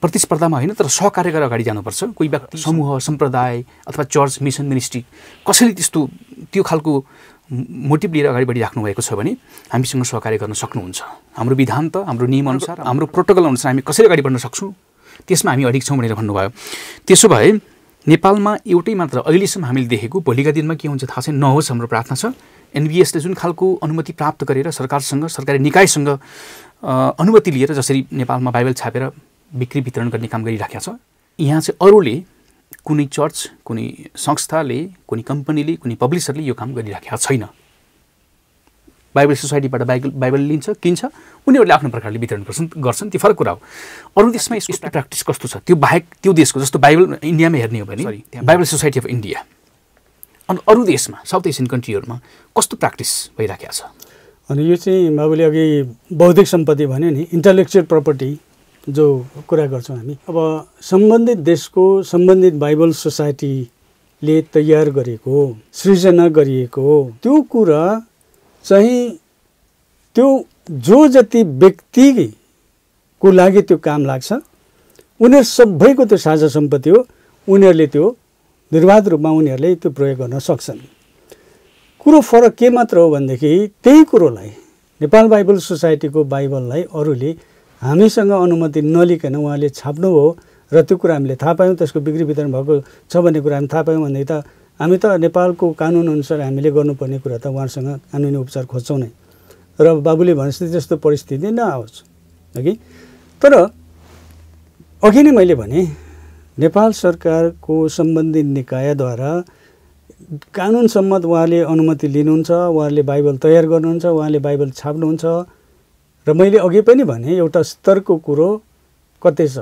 [SPEAKER 1] प्रतिस्पर्धामा होइन तर सहकार्य गरेर अगाडि जानुपर्छ कोही व्यक्ति समूह सम्प्रदाय अथवा चर्च मिसन मिनिस्ट्री कसरी त्यस्तो त्यो खालको मोटिभ लिएर अगाडि बढिराख्नु भएको छ भने हामीसँग सहकार्य गर्न सक्नुहुन्छ हाम्रो विधान त हाम्रो नियमअनुसार हाम्रो प्रोटोकल अनुसार हामी कसरी अगाडि बढ्न सक्छौँ त्यसमा हामी अडिक छौँ भनेर भन्नुभयो त्यसो भए नेपालमा एउटै मात्र अहिलेसम्म हामीले देखेको भोलिका दिनमा के हुन्छ थाहा छैन नहोस् हाम्रो प्रार्थना छ एनबिएसले जुन खालको अनुमति प्राप्त गरेर सरकारसँग सरकारी निकायसँग अनुमति लिएर जसरी नेपालमा बाइबल छापेर बिक्री वितरण गर्ने काम गरिराखेको छ यहाँ चाहिँ अरूले कुनै चर्च कुनै संस्थाले कुनै कम्पनीले कुनै पब्लिसरले यो काम गरिराखेका छैन बाइबल सोसाइटीबाट बाइबल बाइबल लिन्छ किन्छ उनीहरूले आफ्नो प्रकारले वितरण गर्छन् गर्छन् त्यो फरक कुरा हो अरू देशमा यसको प्र्याक्टिस कस्तो छ त्यो बाहेक त्यो देशको जस्तो बाइबल इन्डियामा हेर्ने हो भने बाइबल सोसाइटी अफ इन्डिया अनि अरू देशमा साउथ एसियन कन्ट्रीहरूमा कस्तो प्र्याक्टिस भइराखेको छ
[SPEAKER 2] अनि यो चाहिँ बाबुले अघि बौद्धिक सम्पत्ति भन्यो नि इन्टलेक्चुअल प्रपर्टी जो कुरा गर्छौँ हामी अब सम्बन्धित देशको सम्बन्धित बाइबल सोसाइटीले तयार गरेको सृजना गरिएको त्यो कुरा चाहिँ त्यो जो जति व्यक्तिको लागि त्यो काम लाग्छ उनीहरू सबैको त्यो साझा सम्पत्ति हो उनीहरूले त्यो निर्वाध रूपमा उनीहरूले त्यो प्रयोग गर्न सक्छन् कुरो फरक के मात्र हो भनेदेखि त्यही कुरोलाई नेपाल बाइबल सोसाइटीको बाइबललाई अरूले हामीसँग अनुमति नलिकन उहाँले छाप्नु हो र त्यो कुरा हामीले थाहा पायौँ त्यसको बिक्री वितरण भएको छ भन्ने कुरा हामी थाहा पायौँ भनेदेखि त हामी त नेपालको कानुनअनुसार हामीले गर्नुपर्ने कुरा त उहाँहरूसँग कानुनी उपचार खोज्छौँ नै र बाबुले भनेपछि त्यस्तो परिस्थिति नआओस् हगि तर अघि नै मैले भने नेपाल सरकारको सम्बन्धित निकायद्वारा कानुन सम्मत उहाँले अनुमति लिनुहुन्छ उहाँले बाइबल तयार गर्नुहुन्छ उहाँले बाइबल छाप्नुहुन्छ र मैले अघि पनि भने एउटा स्तरको कुरो कतै छ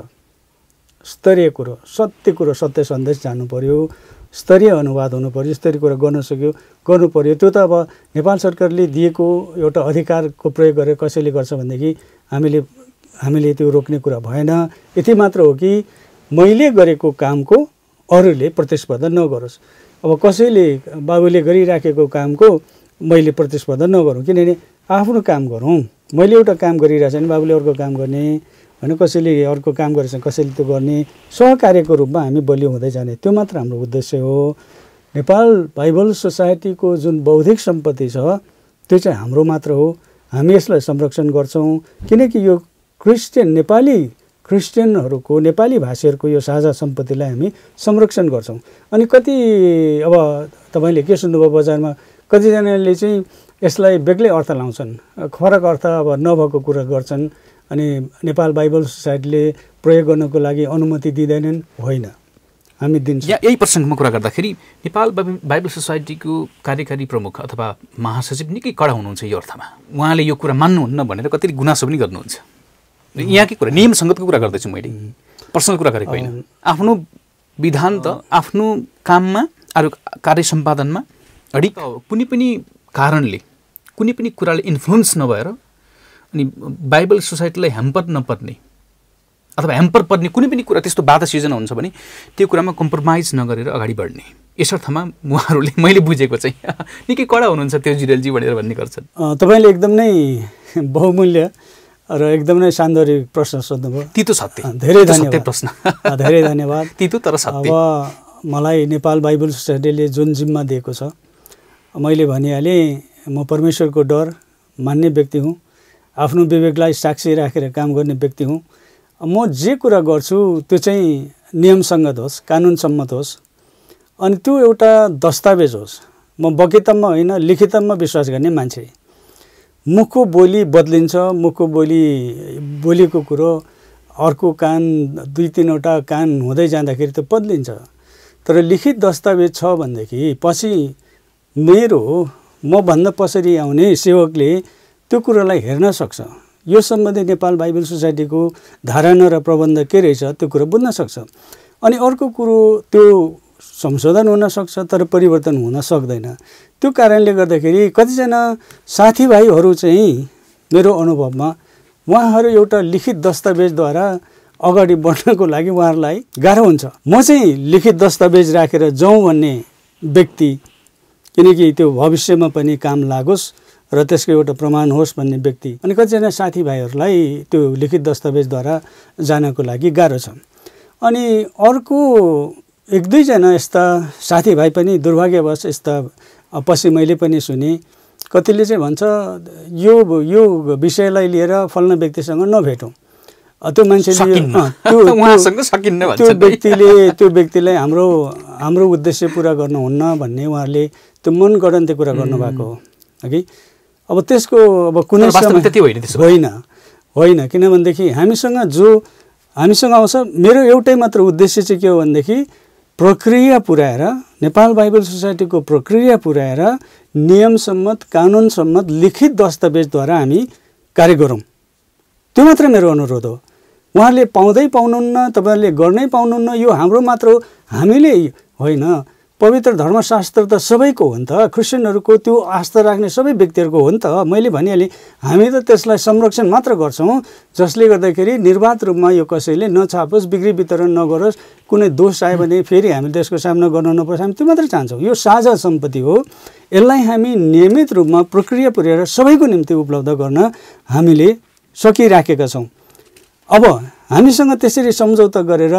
[SPEAKER 2] स्तरीय कुरो सत्य कुरो सत्य सन्देश जानु पर्यो स्तरीय अनुवाद हुनु पऱ्यो स्तरीय कुरा गर्न सक्यो गर्नु पऱ्यो त्यो त अब नेपाल सरकारले दिएको एउटा अधिकारको प्रयोग गरेर कसैले गर्छ भनेदेखि हामीले हामीले त्यो रोक्ने कुरा भएन यति मात्र हो कि मैले गरेको कामको अरूले प्रतिस्पर्धा नगरोस् अब कसैले बाबुले गरिराखेको कामको मैले प्रतिस्पर्धा नगरौँ किनभने आफ्नो काम गरौँ मैले एउटा काम गरिरहेको छ भने बाबुले अर्को काम गर्ने होइन कसैले अर्को काम गरेछ कसैले त्यो गर्ने सहकार्यको रूपमा हामी बलियो हुँदै जाने त्यो मात्र हाम्रो उद्देश्य हो नेपाल बाइबल सोसाइटीको जुन बौद्धिक सम्पत्ति छ त्यो चाहिँ हाम्रो मात्र हो हामी यसलाई संरक्षण गर्छौँ किनकि यो क्रिस्चियन नेपाली क्रिस्चियनहरूको नेपाली भाषीहरूको यो साझा सम्पत्तिलाई हामी संरक्षण गर्छौँ अनि कति अब तपाईँले के सुन्नुभयो बजारमा कतिजनाले चाहिँ यसलाई बेग्लै अर्थ लाउँछन् फरक अर्थ अब नभएको कुरा गर्छन् अनि नेपाल बाइबल सोसाइटीले प्रयोग गर्नको लागि अनुमति दिँदैनन् होइन हामी
[SPEAKER 1] दिन्छौँ यहाँ यही प्रसङ्गमा कुरा गर्दाखेरि नेपाल बाइबल सोसाइटीको कार्यकारी प्रमुख अथवा महासचिव निकै कडा हुनुहुन्छ यो अर्थमा उहाँले यो कुरा मान्नुहुन्न भनेर कति गुनासो पनि गर्नुहुन्छ यहाँकै कुरा नियम सङ्गतको कुरा गर्दैछु मैले पर्सनल कुरा गरेको होइन आफ्नो विधान त आफ्नो काममा अरू कार्य सम्पादनमा अडिक कुनै पनि कारणले कुनै पनि कुराले इन्फ्लुएन्स नभएर अनि बाइबल सोसाइटीलाई ह्याम्पर नपर्ने अथवा ह्याम्पर पर्ने कुनै पनि कुरा त्यस्तो बाधा सिर्जना हुन्छ भने त्यो कुरामा कम्प्रोमाइज नगरेर अगाडि बढ्ने यसर्थमा उहाँहरूले मैले बुझेको चाहिँ निकै कडा हुनुहुन्छ त्यो जिरेलजी भनेर भन्ने गर्छन्
[SPEAKER 2] तपाईँले एकदम नै बहुमूल्य र एकदम नै सान्दर्भिक प्रश्न सोध्नुभयो तितो सत्य धेरै धन्यवाद प्रश्न धेरै धन्यवाद तितो तर सत्य अब मलाई नेपाल बाइबल सोसाइटीले जुन जिम्मा दिएको छ मैले भनिहालेँ म परमेश्वरको डर मान्ने व्यक्ति हुँ आफ्नो विवेकलाई साक्षी राखेर काम गर्ने व्यक्ति हुँ म जे कुरा गर्छु त्यो चाहिँ नियमसङ्गत होस् कानुनसम्मत होस् अनि त्यो एउटा दस्तावेज होस् म बकितममा होइन लिखितममा विश्वास गर्ने मान्छे मुखको बोली बद्लिन्छ मुखको बोली बोलेको कुरो अर्को कान दुई तिनवटा कान हुँदै जाँदाखेरि त बद्लिन्छ तर लिखित दस्तावेज छ भनेदेखि पछि मेरो म भन्दा पछाडि आउने सेवकले त्यो कुरोलाई हेर्न सक्छ यो सम्बन्धी नेपाल बाइबल सोसाइटीको धारणा र प्रबन्ध के रहेछ त्यो कुरो बुझ्न सक्छ अनि अर्को कुरो त्यो संशोधन हुनसक्छ तर परिवर्तन हुन सक्दैन त्यो कारणले गर्दाखेरि कतिजना साथीभाइहरू चाहिँ मेरो अनुभवमा उहाँहरू एउटा लिखित दस्तावेजद्वारा अगाडि बढ्नको लागि उहाँहरूलाई गाह्रो हुन्छ म चाहिँ लिखित दस्तावेज राखेर जाउँ भन्ने व्यक्ति किनकि त्यो भविष्यमा पनि काम लागोस् र त्यसको एउटा प्रमाण होस् भन्ने व्यक्ति अनि कतिजना साथीभाइहरूलाई त्यो लिखित दस्तावेजद्वारा जानको लागि गाह्रो छ अनि अर्को एक दुईजना यस्ता साथीभाइ पनि दुर्भाग्यवश यस्ता पछि मैले पनि सुने कतिले चाहिँ भन्छ यो यो विषयलाई लिएर फल्ना व्यक्तिसँग नभेटौँ त्यो मान्छेले त्यो व्यक्तिले त्यो व्यक्तिलाई हाम्रो हाम्रो उद्देश्य पुरा गर्नुहुन्न भन्ने उहाँहरूले त्यो मनगणन्ते कुरा गर्नुभएको हो कि अब त्यसको अब कुनै त्यति होइन होइन होइन किनभनेदेखि हामीसँग जो हामीसँग आउँछ मेरो एउटै मात्र उद्देश्य चाहिँ के हो भनेदेखि प्रक्रिया पुऱ्याएर नेपाल बाइबल सोसाइटीको प्रक्रिया पुऱ्याएर नियमसम्मत कानुनसम्मत लिखित दस्तावेजद्वारा हामी कार्य गरौँ त्यो मात्र मेरो अनुरोध हो उहाँहरूले पाउँदै पाउनुहुन्न तपाईँहरूले गर्नै पाउनुहुन्न यो हाम्रो मात्र हो हामीले होइन पवित्र धर्मशास्त्र त सबैको हो नि त क्रिस्चियनहरूको त्यो आस्था राख्ने सबै व्यक्तिहरूको हो नि त मैले भनिहालेँ हामी त त्यसलाई संरक्षण मात्र गर्छौँ जसले गर्दाखेरि निर्वाध रूपमा यो कसैले नछापोस् बिक्री वितरण नगरोस् कुनै दोष आयो भने फेरि हामी त्यसको सामना गर्न नपर्छ हामी त्यो मात्रै चाहन्छौँ यो साझा सम्पत्ति हो यसलाई हामी नियमित रूपमा प्रक्रिया पुर्याएर सबैको निम्ति उपलब्ध गर्न हामीले सकिराखेका छौँ अब हामीसँग त्यसरी सम्झौता गरेर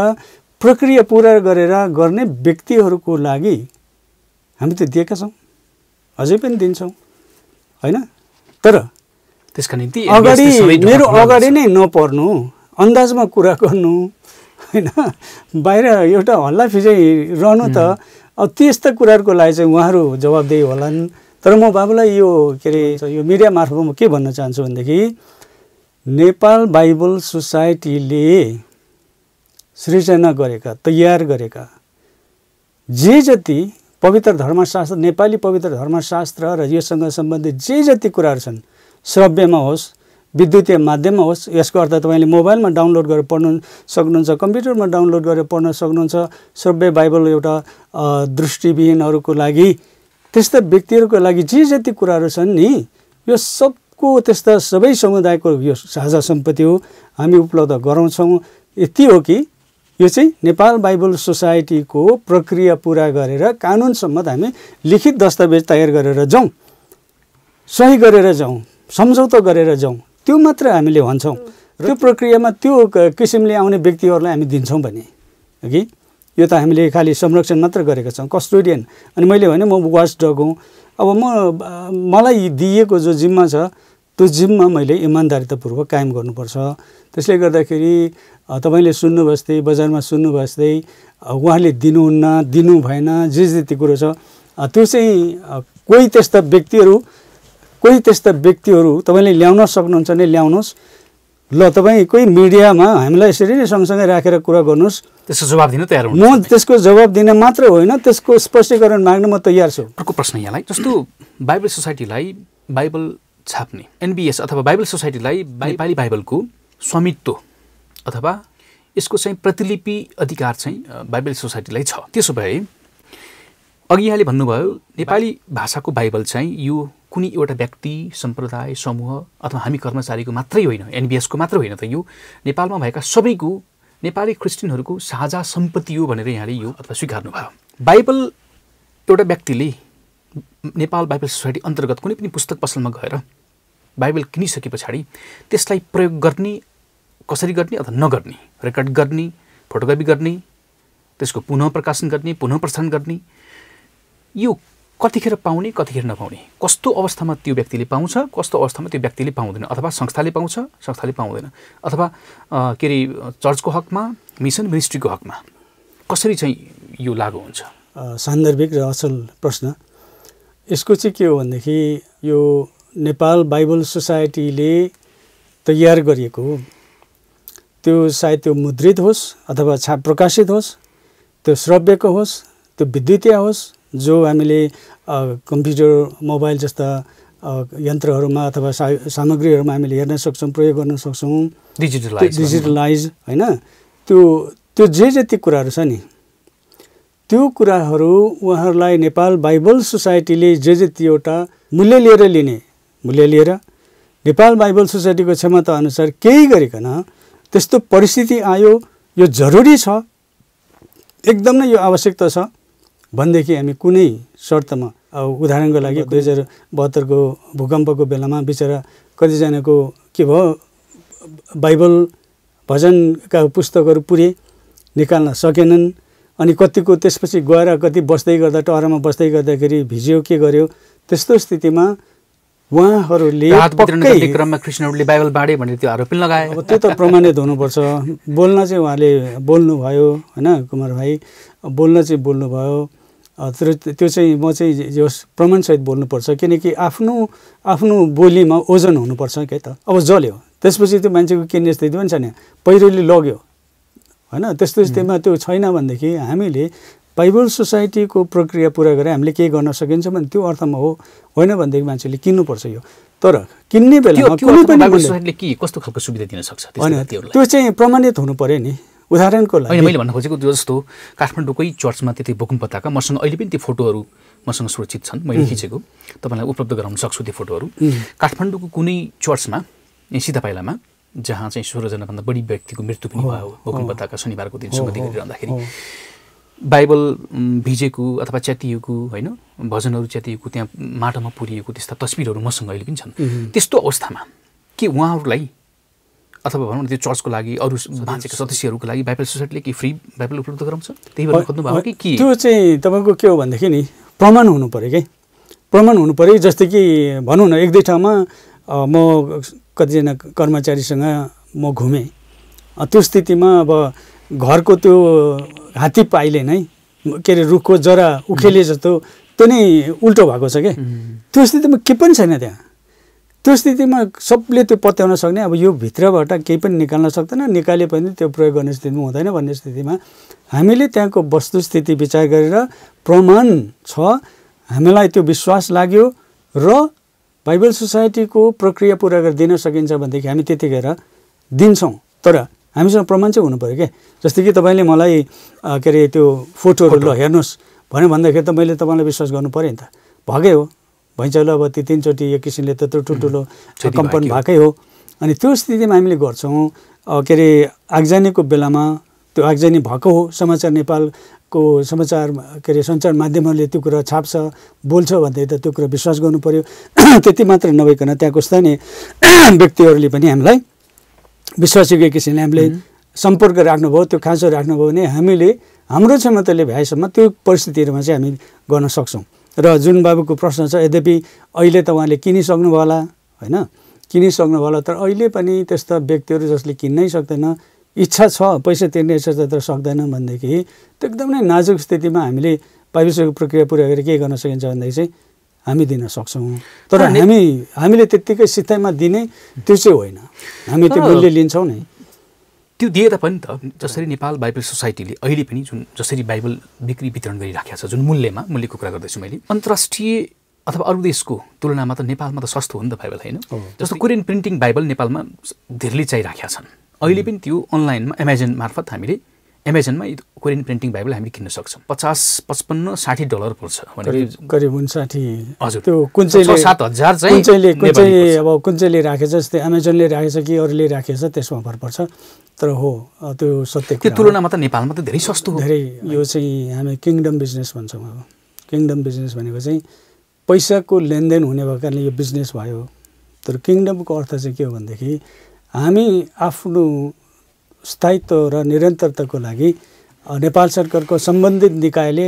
[SPEAKER 2] प्रक्रिया पुरा गरेर गर्ने व्यक्तिहरूको लागि हामी त दिएका छौँ अझै पनि दिन्छौँ होइन तर त्यसका निम्ति अगाडि मेरो अगाडि नै नपर्नु अन्दाजमा कुरा गर्नु होइन बाहिर एउटा हल्ला फिजै रहनु त अब त्यस्ता कुराहरूको लागि चाहिँ उहाँहरू जवाबदेही होलान् तर म बाबुलाई यो के अरे यो मिडिया मार्फत म के भन्न चाहन्छु भनेदेखि नेपाल बाइबल सोसाइटीले सृजना गरेका तयार गरेका जे जति पवित्र धर्मशास्त्र नेपाली पवित्र धर्मशास्त्र र योसँग सम्बन्धित जे जति कुराहरू छन् श्रव्यमा होस् विद्युतीय माध्यममा होस् यसको अर्थ तपाईँले मोबाइलमा डाउनलोड गरेर पढ्नु सक्नुहुन्छ कम्प्युटरमा डाउनलोड गरेर पढ्न सक्नुहुन्छ श्रव्य बाइबल एउटा दृष्टिविहीनहरूको लागि त्यस्ता व्यक्तिहरूको लागि जे जति कुराहरू छन् नि यो सबको त्यस्ता सबै समुदायको यो साझा सम्पत्ति हो हामी उपलब्ध गराउँछौँ यति हो कि यो चाहिँ नेपाल बाइबल सोसाइटीको प्रक्रिया पुरा गरेर कानुनसम्म हामी लिखित दस्तावेज तयार गरेर जाउँ सही गरेर जाउँ सम्झौता गरेर जाउँ त्यो मात्र हामीले भन्छौँ र त्यो प्रक्रियामा त्यो किसिमले आउने व्यक्तिहरूलाई हामी दिन्छौँ भने कि यो त हामीले खालि संरक्षण मात्र गरेका छौँ कस्टोडियन अनि मैले भने म वास डग हुँ अब म मलाई दिएको जो जिम्मा छ त्यो जिममा मैले इमान्दारितापूर्वक कायम गर्नुपर्छ त्यसले गर्दाखेरि तपाईँले सुन्नु बस्दै बजारमा सुन्नु बस्दै उहाँले दिनुहुन्न दिनु भएन जे जति कुरो छ त्यो चाहिँ कोही त्यस्ता व्यक्तिहरू कोही त्यस्ता व्यक्तिहरू तपाईँले ल्याउन सक्नुहुन्छ भने ल्याउनुहोस् ल तपाईँ कोही मिडियामा हामीलाई यसरी नै सँगसँगै राखेर कुरा गर्नुहोस् त्यसको जवाब दिन तयार म त्यसको जवाब दिन मात्र होइन त्यसको स्पष्टीकरण माग्न म तयार छु अर्को प्रश्न यहाँलाई जस्तो
[SPEAKER 1] बाइबल सोसाइटीलाई बाइबल छाप्ने एनबिएस अथवा बाइबल सोसाइटीलाई नेपाली बाइबलको स्वामित्व अथवा यसको चाहिँ प्रतिलिपि अधिकार चाहिँ बाइबल सोसाइटीलाई छ त्यसो भए अघि यहाँले भन्नुभयो नेपाली भाषाको बाइबल चाहिँ यो कुनै एउटा व्यक्ति सम्प्रदाय समूह अथवा हामी कर्मचारीको मात्रै होइन एनबिएसको मात्र होइन त यो नेपालमा भएका सबैको नेपाली क्रिस्चियनहरूको साझा सम्पत्ति हो भनेर यहाँले यो अथवा स्वीकार्नुभयो बाइबल एउटा व्यक्तिले नेपाल बाइबल सोसाइटी अन्तर्गत कुनै पनि पुस्तक पसलमा गएर बाइबल किनिसके पछाडि त्यसलाई प्रयोग गर्ने कसरी गर्ने अथवा नगर्ने रेकर्ड गर्ने फोटोग्राफी गर्ने त्यसको पुनः प्रकाशन गर्ने पुनः प्रसारण गर्ने यो कतिखेर पाउने कतिखेर नपाउने कस्तो अवस्थामा त्यो व्यक्तिले पाउँछ कस्तो अवस्थामा त्यो व्यक्तिले पाउँदैन अथवा संस्थाले पाउँछ संस्थाले पाउँदैन अथवा के अरे चर्चको हकमा मिसन मिनिस्ट्रीको हकमा कसरी चाहिँ यो
[SPEAKER 2] लागु हुन्छ सान्दर्भिक र असल प्रश्न यसको चाहिँ के हो भनेदेखि यो नेपाल बाइबल सोसाइटीले तयार गरिएको हो त्यो सायद त्यो मुद्रित होस् अथवा छाप प्रकाशित होस् त्यो श्रव्यको होस् त्यो विद्युतीय होस् जो हामीले कम्प्युटर मोबाइल जस्ता यन्त्रहरूमा अथवा सा सामग्रीहरूमा हामीले हेर्न सक्छौँ प्रयोग गर्न सक्छौँ डिजिटलाइज डिजिटलाइज होइन त्यो त्यो जे जति कुराहरू छ नि त्यो कुराहरू उहाँहरूलाई नेपाल बाइबल सोसाइटीले जे जे तिनवटा मूल्य लिएर लिने मूल्य लिएर नेपाल बाइबल सोसाइटीको क्षमता अनुसार केही गरिकन त्यस्तो परिस्थिति आयो यो जरुरी छ एकदम नै यो आवश्यकता छ भनेदेखि हामी कुनै शर्तमा अब उदाहरणको लागि दुई हजार बहत्तरको भूकम्पको बेलामा बिचरा कतिजनाको के भयो बाइबल भजनका पुस्तकहरू पुरे निकाल्न सकेनन् अनि कतिको त्यसपछि गएर कति बस्दै गर्दा टहरामा बस्दै गर्दाखेरि भिज्यो के गर्यो त्यस्तो स्थितिमा उहाँहरूले क्रममा
[SPEAKER 1] कृष्णहरूले बाइबल बाँडे भनेर त्यो आरोप लगाए अब त्यो त प्रमाणित
[SPEAKER 2] हुनुपर्छ बोल्न चाहिँ उहाँले बोल्नुभयो होइन कुमार भाइ बोल्न चाहिँ बोल्नुभयो तर त्यो चाहिँ म चाहिँ यो प्रमाणसहित बोल्नुपर्छ किनकि आफ्नो आफ्नो बोलीमा ओजन हुनुपर्छ के त अब जल्यो त्यसपछि त्यो मान्छेको किन्ने स्थिति पनि छैन पहिरोले लग्यो होइन त्यस्तो स्थितिमा त्यो छैन भनेदेखि हामीले बाइबल सोसाइटीको प्रक्रिया पुरा गरेर हामीले केही गर्न सकिन्छ भने त्यो अर्थमा हो होइन भनेदेखि मान्छेले किन्नुपर्छ यो तर किन्ने बेलामा कुनै पनि
[SPEAKER 1] कस्तो खालको सुविधा दिन सक्छ होइन त्यो
[SPEAKER 2] चाहिँ प्रमाणित हुनु पऱ्यो नि उदाहरणको लागि मैले भन्न खोजेको जस्तो काठमाडौँकै चर्चमा
[SPEAKER 1] त्यति भूकम्प पत्ताका मसँग अहिले पनि त्यो फोटोहरू मसँग सुरक्षित छन् मैले खिचेको तपाईँलाई उपलब्ध गराउन सक्छु त्यो फोटोहरू काठमाडौँको कुनै चर्चमा सिधा पाइलामा जहाँ चाहिँ सोह्रजनाभन्दा बढी व्यक्तिको मृत्यु पनि भयो भूकम्पताका शनिबारको दिन सङ्गति गरिरहँदाखेरि बाइबल भिजेको अथवा च्यातिएको होइन भजनहरू च्यातिएको त्यहाँ माटोमा पुरिएको त्यस्ता तस्विरहरू मसँग अहिले पनि छन् त्यस्तो अवस्थामा के उहाँहरूलाई अथवा भनौँ न त्यो चर्चको लागि अरू बाँचेको सदस्यहरूको लागि बाइबल सोसाइटीले के फ्री बाइबल उपलब्ध गराउँछ त्यही भएर खोज्नुभयो कि के त्यो
[SPEAKER 2] चाहिँ तपाईँको के हो भनेदेखि नि प्रमाण हुनु पऱ्यो कि प्रमाण हुनु पऱ्यो जस्तै कि भनौँ न एक दुई ठाउँमा म कतिजना कर्मचारीसँग म घुमेँ त्यो स्थितिमा अब घरको त्यो हात्ती पाइले नै के अरे रुखको जरा उखेले जस्तो त्यो नै उल्टो भएको छ क्या त्यो स्थितिमा के पनि छैन त्यहाँ त्यो स्थितिमा सबले त्यो पत्याउन सक्ने अब यो भित्रबाट केही पनि निकाल्न सक्दैन निकाले पनि त्यो प्रयोग गर्ने स्थितिमा हुँदैन भन्ने स्थितिमा हामीले त्यहाँको वस्तुस्थिति विचार गरेर प्रमाण छ हामीलाई त्यो विश्वास लाग्यो र बाइबल सोसाइटीको प्रक्रिया पुरा गरेर दिन सकिन्छ भनेदेखि हामी त्यतिखेर दिन्छौँ तर हामीसँग प्रमाण चाहिँ हुनु पऱ्यो क्या जस्तै कि तपाईँले मलाई के अरे त्यो फोटोहरू ल हेर्नुहोस् भन्यो भन्दाखेरि त मैले तपाईँलाई विश्वास गर्नु पऱ्यो नि त भएकै हो भैँचालो अब त्यो तिनचोटि यो किसिमले त्यत्रो ठुल्ठुलो कम्पन भएकै हो अनि त्यो स्थितिमा हामीले गर्छौँ के अरे आगजानीको बेलामा त्यो आगजनी भएको हो समाचार नेपालको समाचार के अरे सञ्चार माध्यमहरूले त्यो कुरा छाप्छ बोल्छ भन्दै त त्यो कुरा विश्वास गर्नु पऱ्यो त्यति मात्र नभइकन त्यहाँको स्थानीय व्यक्तिहरूले पनि हामीलाई विश्वासयोग्य किसिमले हामीले सम्पर्क राख्नुभयो त्यो खाँचो राख्नुभयो भने हामीले हाम्रो क्षमताले भ्याएसम्म त्यो परिस्थितिहरूमा चाहिँ हामी गर्न सक्छौँ र जुन बाबुको प्रश्न छ यद्यपि अहिले त उहाँले किनिसक्नुभयो होला होइन किनिसक्नु होला तर अहिले पनि त्यस्ता व्यक्तिहरू जसले किन्नै सक्दैन इच्छा छ पैसा तिर्ने इच्छा छ तर सक्दैन भनेदेखि त्यो एकदमै नाजुक स्थितिमा हामीले पारिश्रमिक प्रक्रिया पुरा गरेर के गर्न सकिन्छ भनेदेखि चाहिँ हामी दिन सक्छौँ तर हामी हामीले त्यत्तिकै सित्तैमा दिने त्यो चाहिँ होइन हामी त्यो मूल्य लिन्छौँ नि
[SPEAKER 1] त्यो दिए तापनि त जसरी नेपाल बाइबल सोसाइटीले अहिले पनि जुन जसरी बाइबल बिक्री वितरण गरिराखेको छ जुन मूल्यमा मूल्यको कुरा गर्दैछु मैले अन्तर्राष्ट्रिय अथवा अरू देशको तुलनामा त नेपालमा त सस्तो हो नि त बाइबल होइन जस्तो कोरियन प्रिन्टिङ बाइबल नेपालमा धेरैले चाहिरहेका छन् अहिले पनि त्यो अनलाइनमा एमाजोन मार्फत हामीले एमाजोनमा कोरियन प्रिन्टिङ बाइबल हामी किन्न सक्छौँ पचास पचपन्न साठी डलर पर्छ
[SPEAKER 2] करिब उन्साठी हजुर त्यो कुन चाहिँ सात हजार चाहिँ कुन चाहिँ कुन चाहिँ अब कुन चाहिँले राखेछ जस्तै एमाजोनले राखेछ कि अरूले राखेछ त्यसमा भर पर्छ तर हो त्यो सत्य त्यो तुलनामा त नेपालमा त धेरै सस्तो धेरै यो चाहिँ हामी किङडम बिजनेस भन्छौँ अब किङडम बिजनेस भनेको चाहिँ पैसाको लेनदेन हुने भएको कारणले यो बिजनेस भयो तर किङडमको अर्थ चाहिँ के हो भनेदेखि हामी आफ्नो स्थायित्व र निरन्तरताको लागि नेपाल सरकारको सम्बन्धित निकायले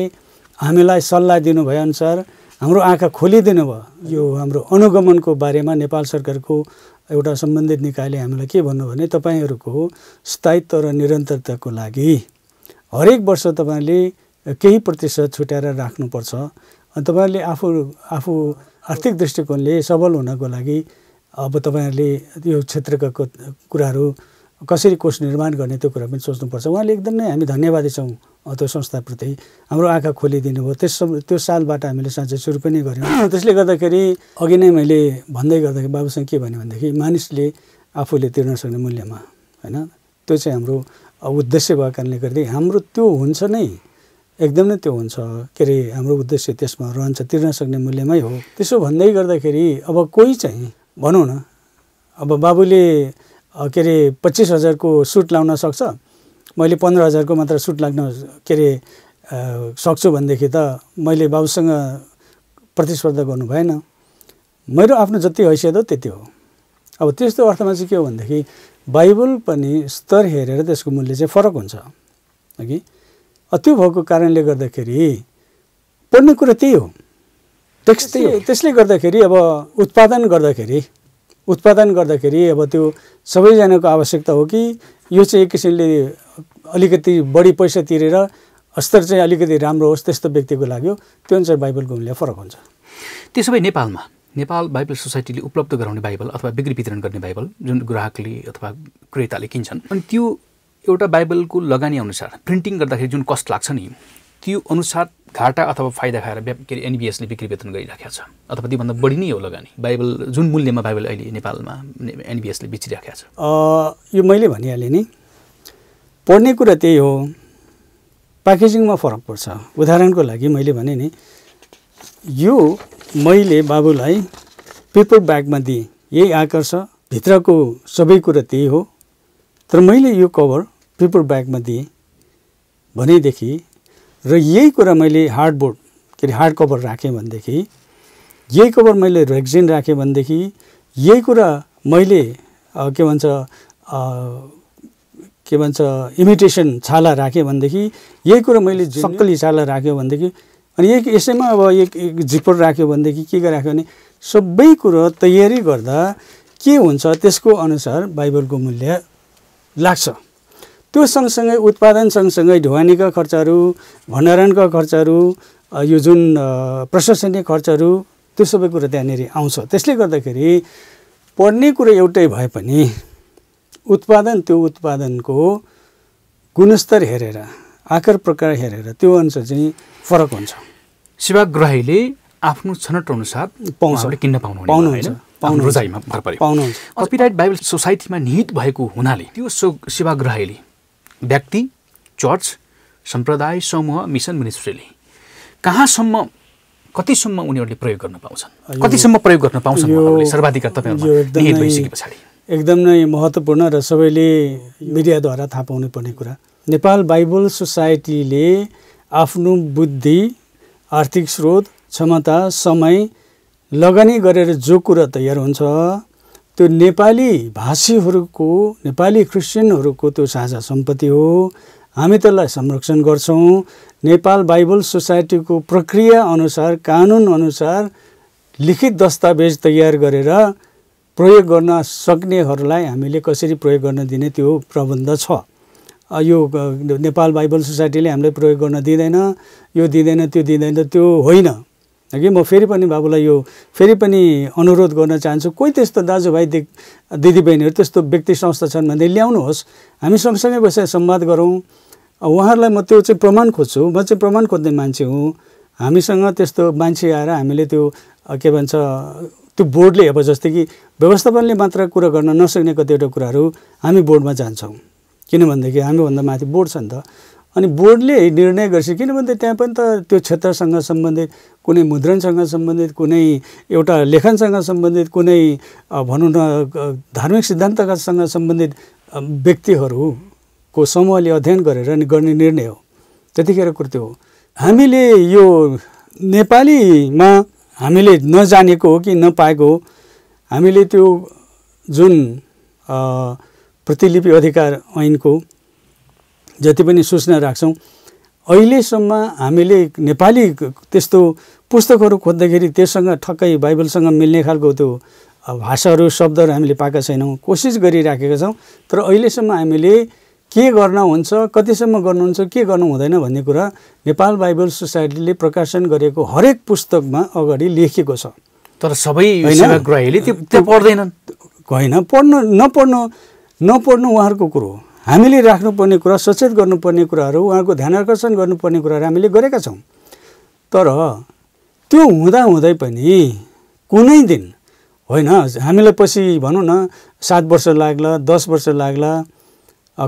[SPEAKER 2] हामीलाई सल्लाह दिनुभएअनुसार हाम्रो आँखा खोलिदिनु भयो यो हाम्रो अनुगमनको बारेमा नेपाल सरकारको एउटा सम्बन्धित निकायले हामीलाई के भन्नु भने तपाईँहरूको स्थायित्व र निरन्तरताको लागि हरेक वर्ष तपाईँले केही प्रतिशत छुट्याएर राख्नुपर्छ अनि तपाईँहरूले आफू आफू आर्थिक दृष्टिकोणले सबल हुनको लागि अब तपाईँहरूले यो क्षेत्रका कुराहरू कसरी कोष निर्माण गर्ने त्यो कुरा पनि सोच्नुपर्छ उहाँले एकदम नै हामी धन्यवादी छौँ त्यो संस्थाप्रति हाम्रो आँखा खोलिदिनु भयो त्यस त्यो सालबाट हामीले साँच्चै सुरु पनि गऱ्यौँ त्यसले गर्दाखेरि अघि नै मैले भन्दै गर्दाखेरि बाबुसँग के भन्यो भनेदेखि मानिसले आफूले तिर्न सक्ने मूल्यमा होइन त्यो चाहिँ हाम्रो उद्देश्य भएको कारणले गर्दाखेरि हाम्रो त्यो हुन्छ नै एकदम नै त्यो हुन्छ के अरे हाम्रो उद्देश्य त्यसमा रहन्छ तिर्न सक्ने मूल्यमै हो त्यसो भन्दै गर्दाखेरि अब कोही चाहिँ भनौँ न अब बाबुले के अरे पच्चिस हजारको सुट लाउन सक्छ मैले पन्ध्र हजारको मात्र सुट लाग्न के अरे सक्छु भनेदेखि त मैले बाबुसँग प्रतिस्पर्धा गर्नु भएन मेरो आफ्नो जति हैसियत हो त्यति हो अब त्यस्तो अर्थमा चाहिँ के हो भनेदेखि बाइबल पनि स्तर हेरेर त्यसको मूल्य चाहिँ फरक हुन्छ कि त्यो भएको कारणले गर्दाखेरि पढ्ने कुरा त्यही हो त्यस्तै त्यसले गर्दाखेरि अब उत्पादन गर्दाखेरि उत्पादन गर्दाखेरि अब त्यो सबैजनाको आवश्यकता हो कि यो चाहिँ एक किसिमले अलिकति बढी पैसा तिरेर स्तर चाहिँ अलिकति राम्रो होस् त्यस्तो व्यक्तिको लाग्यो त्यो अनुसार बाइबलको मूल्य फरक हुन्छ त्यसो भए नेपालमा नेपाल
[SPEAKER 1] बाइबल सोसाइटीले उपलब्ध गराउने बाइबल अथवा बिक्री वितरण गर्ने बाइबल जुन ग्राहकले अथवा क्रेताले किन्छन् अनि त्यो एउटा बाइबलको लगानी अनुसार प्रिन्टिङ गर्दाखेरि जुन कस्ट लाग्छ नि त्यो अनुसार घाटा अथवा फाइदा खाएर के अरे एनबिएसले बिक्री वेतन गरिराखेको छ अथवा त्योभन्दा बढी नै हो लगानी बाइबल जुन मूल्यमा बाइबल अहिले नेपालमा एनबिएसले बेचिराखेको
[SPEAKER 2] छ यो मैले भनिहालेँ नि पढ्ने कुरा त्यही हो प्याकेजिङमा फरक पर्छ उदाहरणको लागि मैले भने नि यो मैले बाबुलाई पेपर ब्यागमा दिएँ यही आकर्ष भित्रको सबै कुरा त्यही हो तर मैले यो कभर पेपर ब्यागमा दिएँ भनेदेखि र यही कुरा मैले हार्डबोर्ड के अरे हार्ड कभर राखेँ भनेदेखि यही कभर मैले रेक्जिन राखेँ भनेदेखि यही कुरा मैले के भन्छ के भन्छ इमिटेसन छाला राखेँ भनेदेखि यही कुरा मैले सक्कली छाला राख्यो भनेदेखि अनि यही यसैमा अब एक झिपर राख्यो भनेदेखि के राख्यो भने सबै कुरो तयारी गर्दा के हुन्छ त्यसको अनुसार बाइबलको मूल्य लाग्छ त्यो सँगसँगै उत्पादन सँगसँगै ढुवानीका खर्चहरू भण्डारणका खर्चहरू यो जुन प्रशासनिक खर्चहरू त्यो सबै कुरा त्यहाँनिर आउँछ त्यसले गर्दाखेरि पढ्ने कुरो एउटै भए पनि उत्पादन त्यो उत्पादनको गुणस्तर हेरेर आकार प्रकार हेरेर त्यो अनुसार चाहिँ फरक हुन्छ सेवाग्राहीले आफ्नो छनट अनुसार पाउँछ किन्न पाउनु पाउनुहुन्छ पाउनु रोजाइमा भर
[SPEAKER 1] पाउनुहुन्छ कपिराइट बाइबल सोसाइटीमा निहित भएको हुनाले त्यो सो सेवाग्राहीले व्यक्ति चर्च सम्प्रदाय समूह मिसन मिनिस्ट्रीले
[SPEAKER 2] कहाँसम्म कतिसम्म उनीहरूले प्रयोग गर्न पाउँछन् कतिसम्म प्रयोग गर्न पाउँछन् सर्वाधिकार पछाडि एकदम नै महत्त्वपूर्ण र सबैले मिडियाद्वारा थाहा पाउनु पर्ने कुरा नेपाल बाइबल सोसाइटीले आफ्नो बुद्धि आर्थिक स्रोत क्षमता समय लगानी गरेर जो कुरा तयार हुन्छ त्यो नेपाली भाषीहरूको नेपाली क्रिस्चियनहरूको त्यो साझा सम्पत्ति हो हामी त्यसलाई संरक्षण गर्छौँ नेपाल बाइबल सोसाइटीको प्रक्रिया अनुसार अनुसार लिखित दस्तावेज तयार गरेर प्रयोग गर्न सक्नेहरूलाई हामीले कसरी प्रयोग गर्न दिने त्यो प्रबन्ध छ यो नेपाल बाइबल सोसाइटीले हामीलाई प्रयोग गर्न दिँदैन यो दिँदैन त्यो दिँदैन त्यो होइन कि म फेरि पनि बाबुलाई यो फेरि पनि अनुरोध गर्न चाहन्छु कोही त्यस्तो दाजुभाइ दि दिदीबहिनीहरू त्यस्तो व्यक्ति संस्था छन् भने ल्याउनुहोस् हामी सँगसँगै बसेर संवाद गरौँ उहाँहरूलाई म त्यो चाहिँ प्रमाण खोज्छु म चाहिँ प्रमाण खोज्ने मान्छे हुँ हामीसँग त्यस्तो मान्छे आएर हामीले त्यो के भन्छ त्यो बोर्डले अब जस्तै कि व्यवस्थापनले मात्र कुरा गर्न नसक्ने कतिवटा कुराहरू हामी बोर्डमा जान्छौँ किन भनेदेखि हामीभन्दा माथि बोर्ड छ नि त अनि बोर्डले निर्णय गर्छ किनभने त्यहाँ पनि त त्यो क्षेत्रसँग सम्बन्धित कुनै मुद्रणसँग सम्बन्धित कुनै एउटा लेखनसँग सम्बन्धित कुनै भनौँ न धार्मिक सिद्धान्तसँग सम्बन्धित व्यक्तिहरूको समूहले अध्ययन गरेर गर्ने निर्णय हो त्यतिखेर कृत्य हो हामीले यो नेपालीमा हामीले नजानेको हो कि नपाएको हो हामीले त्यो जुन प्रतिलिपि अधिकार ऐनको जति पनि सूचना राख्छौँ अहिलेसम्म हामीले नेपाली त्यस्तो पुस्तकहरू खोज्दाखेरि त्यससँग ठक्कै बाइबलसँग मिल्ने खालको त्यो भाषाहरू शब्दहरू हामीले पाएका छैनौँ कोसिस गरिराखेका छौँ तर अहिलेसम्म हामीले के गर्न हुन्छ कतिसम्म गर्नुहुन्छ के गर्नु हुँदैन भन्ने कुरा नेपाल बाइबल सोसाइटीले प्रकाशन गरेको हरेक पुस्तकमा अगाडि लेखेको छ तर सबै होइन पढ्दैनन् होइन पढ्नु नपढ्नु नपढ्नु उहाँहरूको कुरो हो हामीले राख्नुपर्ने कुरा सचेत गर्नुपर्ने कुराहरू उहाँको ध्यान आकर्षण गर्नुपर्ने कुराहरू हामीले गरेका छौँ तर त्यो हुँदाहुँदै पनि कुनै दिन होइन हामीलाई पछि भनौँ न सात वर्ष लाग्ला दस वर्ष लाग्ला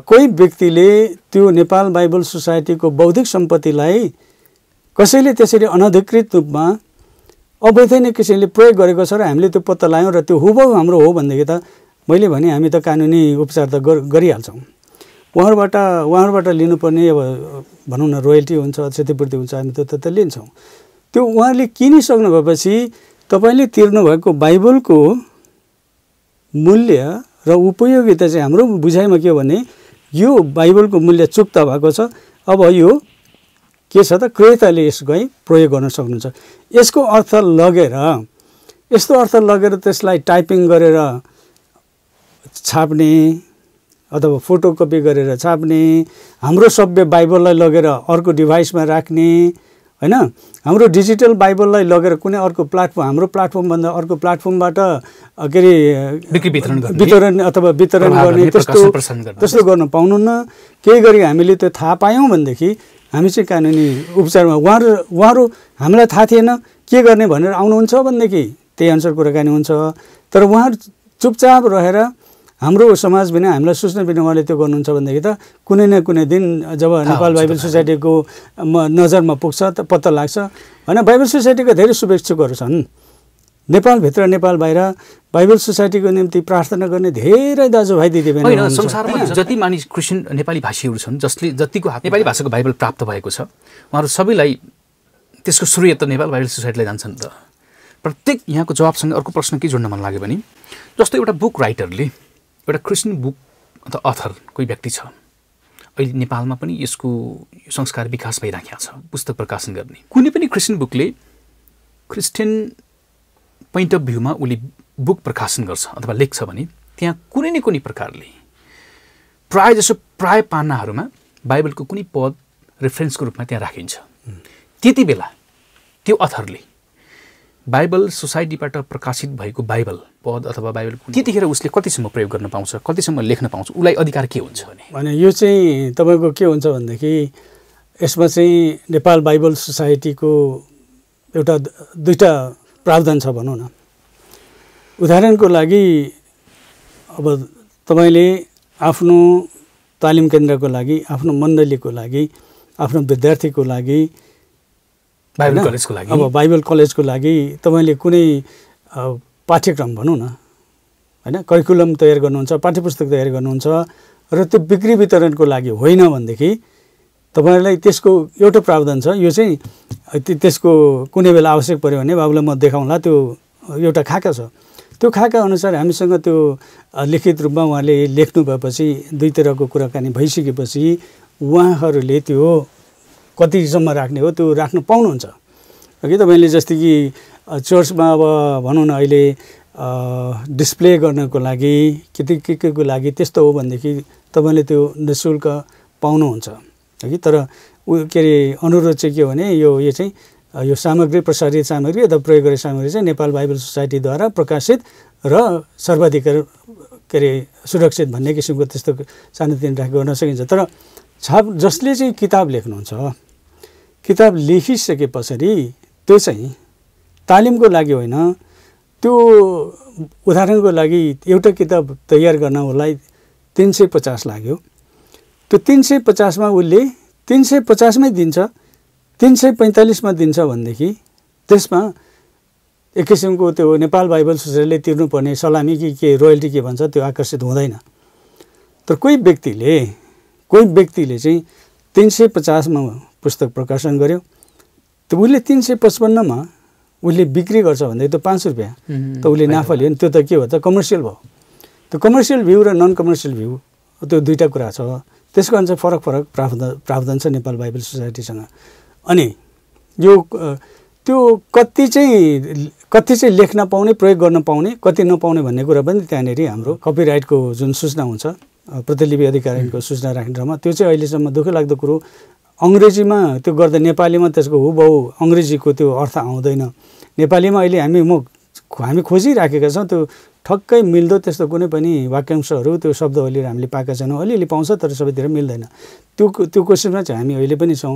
[SPEAKER 2] कोही व्यक्तिले त्यो नेपाल बाइबल सोसाइटीको बौद्धिक सम्पत्तिलाई कसैले त्यसरी अनधिकृत रूपमा अवैध नै किसिमले प्रयोग गरेको छ र हामीले त्यो पत्ता लगायौँ र त्यो हुबहु हाम्रो हो भनेदेखि त मैले भने हामी त कानुनी उपचार त गरिहाल्छौँ उहाँहरूबाट उहाँहरूबाट लिनुपर्ने अब भनौँ न रोयल्टी हुन्छ क्षतिपूर्ति हुन्छ हामी त्यो त लिन्छौँ त्यो उहाँहरूले किनिसक्नु भएपछि तपाईँले तिर्नुभएको बाइबलको मूल्य र उपयोगिता चाहिँ हाम्रो बुझाइमा के हो भने यो बाइबलको मूल्य चुक्त भएको छ अब यो के छ त क्रेताले यसलाई प्रयोग गर्न सक्नुहुन्छ यसको अर्थ लगेर यस्तो अर्थ लगेर त्यसलाई टाइपिङ गरेर छाप्ने अथवा फोटोकपी गरेर छाप्ने हाम्रो सभ्य बाइबललाई लगेर अर्को डिभाइसमा राख्ने होइन हाम्रो डिजिटल बाइबललाई लगेर कुनै अर्को प्लाटफर्म हाम्रो प्लाटफर्मभन्दा अर्को प्लाटफर्मबाट के अरे
[SPEAKER 1] वितरण वितरण
[SPEAKER 2] अथवा वितरण गर्ने त्यस्तो त्यस्तो गर्न पाउनुहुन्न केही गरी हामीले त्यो थाहा पायौँ भनेदेखि हामी चाहिँ कानुनी उपचारमा उहाँहरू उहाँहरू हामीलाई थाहा थिएन के गर्ने भनेर आउनुहुन्छ भनेदेखि त्यही अनुसार कुराकानी हुन्छ तर उहाँहरू चुपचाप रहेर हाम्रो समाज पनि हामीलाई सोच्ने पनि उहाँले त्यो गर्नुहुन्छ भनेदेखि त कुनै न कुनै दिन जब नेपाल बाइबल सोसाइटीको नजरमा पुग्छ त पत्ता लाग्छ होइन बाइबल सोसाइटीका धेरै शुभेच्छुकहरू छन् नेपालभित्र नेपाल बाहिर बाइबल सोसाइटीको निम्ति प्रार्थना गर्ने धेरै दाजुभाइ दिदीबहिनी संसारमा
[SPEAKER 1] जति मानिस क्रिस्चियन नेपाली भाषीहरू छन् जसले जतिको हात नेपाली भाषाको बाइबल प्राप्त भएको छ उहाँहरू सबैलाई त्यसको सूर्य त नेपाल बाइबल सोसाइटीलाई जान्छन् त प्रत्येक यहाँको जवाबसँग अर्को प्रश्न के जोड्न मन लाग्यो भने जस्तो एउटा बुक राइटरले एउटा क्रिस्चियन बुक अथवा अथर कोही व्यक्ति छ अहिले नेपालमा पनि यसको संस्कार विकास भइराखेको छ पुस्तक प्रकाशन गर्ने कुनै पनि क्रिस्चियन बुकले क्रिस्चियन पोइन्ट अफ भ्यूमा उसले बुक प्रकाशन गर्छ अथवा लेख्छ भने त्यहाँ कुनै न कुनै प्रकारले प्राय जसो प्राय पानाहरूमा बाइबलको कुनै पद रेफरेन्सको रूपमा त्यहाँ राखिन्छ त्यति बेला त्यो अथरले बाइबल सोसाइटीबाट प्रकाशित भएको बाइबल पद अथवा बाइबल त्यतिखेर उसले कतिसम्म प्रयोग गर्न पाउँछ कतिसम्म लेख्न पाउँछ उसलाई अधिकार के हुन्छ
[SPEAKER 2] भने यो चाहिँ तपाईँको के हुन्छ भनेदेखि यसमा चाहिँ नेपाल बाइबल सोसाइटीको एउटा दुईवटा प्रावधान छ भनौँ न उदाहरणको लागि अब तपाईँले आफ्नो तालिम केन्द्रको लागि आफ्नो मण्डलीको लागि आफ्नो विद्यार्थीको लागि बाइबल कलेजको लागि अब बाइबल कलेजको लागि तपाईँले कुनै पाठ्यक्रम भनौँ न होइन करिकुलम तयार गर्नुहुन्छ पाठ्य पुस्तक तयार गर्नुहुन्छ र त्यो बिक्री वितरणको लागि होइन भनेदेखि तपाईँलाई त्यसको एउटा प्रावधान छ यो चाहिँ त्यसको कुनै बेला आवश्यक पऱ्यो भने बाबुलाई म देखाउँला त्यो एउटा खाका छ त्यो खाका अनुसार हामीसँग त्यो लिखित रूपमा उहाँले लेख्नु भएपछि दुई तिरको कुराकानी भइसकेपछि उहाँहरूले त्यो कतिसम्म राख्ने हो त्यो राख्नु पाउनुहुन्छ कि तपाईँले जस्तो कि चर्चमा अब भनौँ न अहिले डिस्प्ले गर्नको लागि के के के को लागि त्यस्तो हो भनेदेखि तपाईँले त्यो निशुल्क पाउनुहुन्छ कि तर ऊ के अरे अनुरोध चाहिँ के हो भने यो यो चाहिँ यो सामग्री प्रसारित सामग्री अथवा प्रयोग गरेको सामग्री चाहिँ नेपाल बाइबल सोसाइटीद्वारा प्रकाशित र सर्वाधिकार के अरे सुरक्षित भन्ने किसिमको त्यस्तो सानोतिनो राख गर्न सकिन्छ तर छाप जसले चाहिँ किताब लेख्नुहुन्छ किताब लेखिसके पछाडि त्यो चाहिँ तालिमको लागि होइन त्यो उदाहरणको लागि एउटा किताब तयार गर्न उसलाई तिन सय पचास लाग्यो त्यो तिन सय पचासमा उसले तिन सय पचासमै दिन्छ तिन सय पैँतालिसमा दिन्छ भनेदेखि त्यसमा एक किसिमको त्यो नेपाल बाइबल सोसाइटीले तिर्नुपर्ने सलामी कि के रोयल्टी के भन्छ त्यो आकर्षित हुँदैन तर कोही व्यक्तिले कोही व्यक्तिले चाहिँ तिन सय पचासमा पुस्तक प्रकाशन गर्यो त उसले तिन सय पचपन्नमा उसले बिक्री गर्छ भन्दै त्यो पाँच सय रुपियाँ त उसले नाफा लियो नि त्यो त के भयो त कमर्सियल भयो त्यो कमर्सियल भ्यू र नन कमर्सियल भ्यू त्यो दुईवटा कुरा छ त्यसको कारण चाहिँ फरक फरक प्रावधान प्रावधान छ नेपाल बाइबल सोसाइटीसँग अनि यो त्यो कति चाहिँ कति चाहिँ लेख्न पाउने प्रयोग गर्न पाउने कति नपाउने भन्ने कुरा पनि त्यहाँनिर हाम्रो कपिराइटको जुन सूचना हुन्छ प्रतिलिपि अधिकारीको सूचना राख्ने ठाउँमा त्यो चाहिँ अहिलेसम्म दुःख लाग्दो कुरो अङ्ग्रेजीमा त्यो गर्दा नेपालीमा त्यसको हुबहु अङ्ग्रेजीको त्यो अर्थ आउँदैन नेपालीमा अहिले हामी म हामी खोजिराखेका छौँ त्यो ठक्कै मिल्दो त्यस्तो कुनै पनि वाक्यांशहरू त्यो शब्दवली हामीले पाएका छैनौँ अलिअलि पाउँछ तर सबैतिर मिल्दैन त्यो त्यो कोसिसमा चाहिँ हामी अहिले पनि छौँ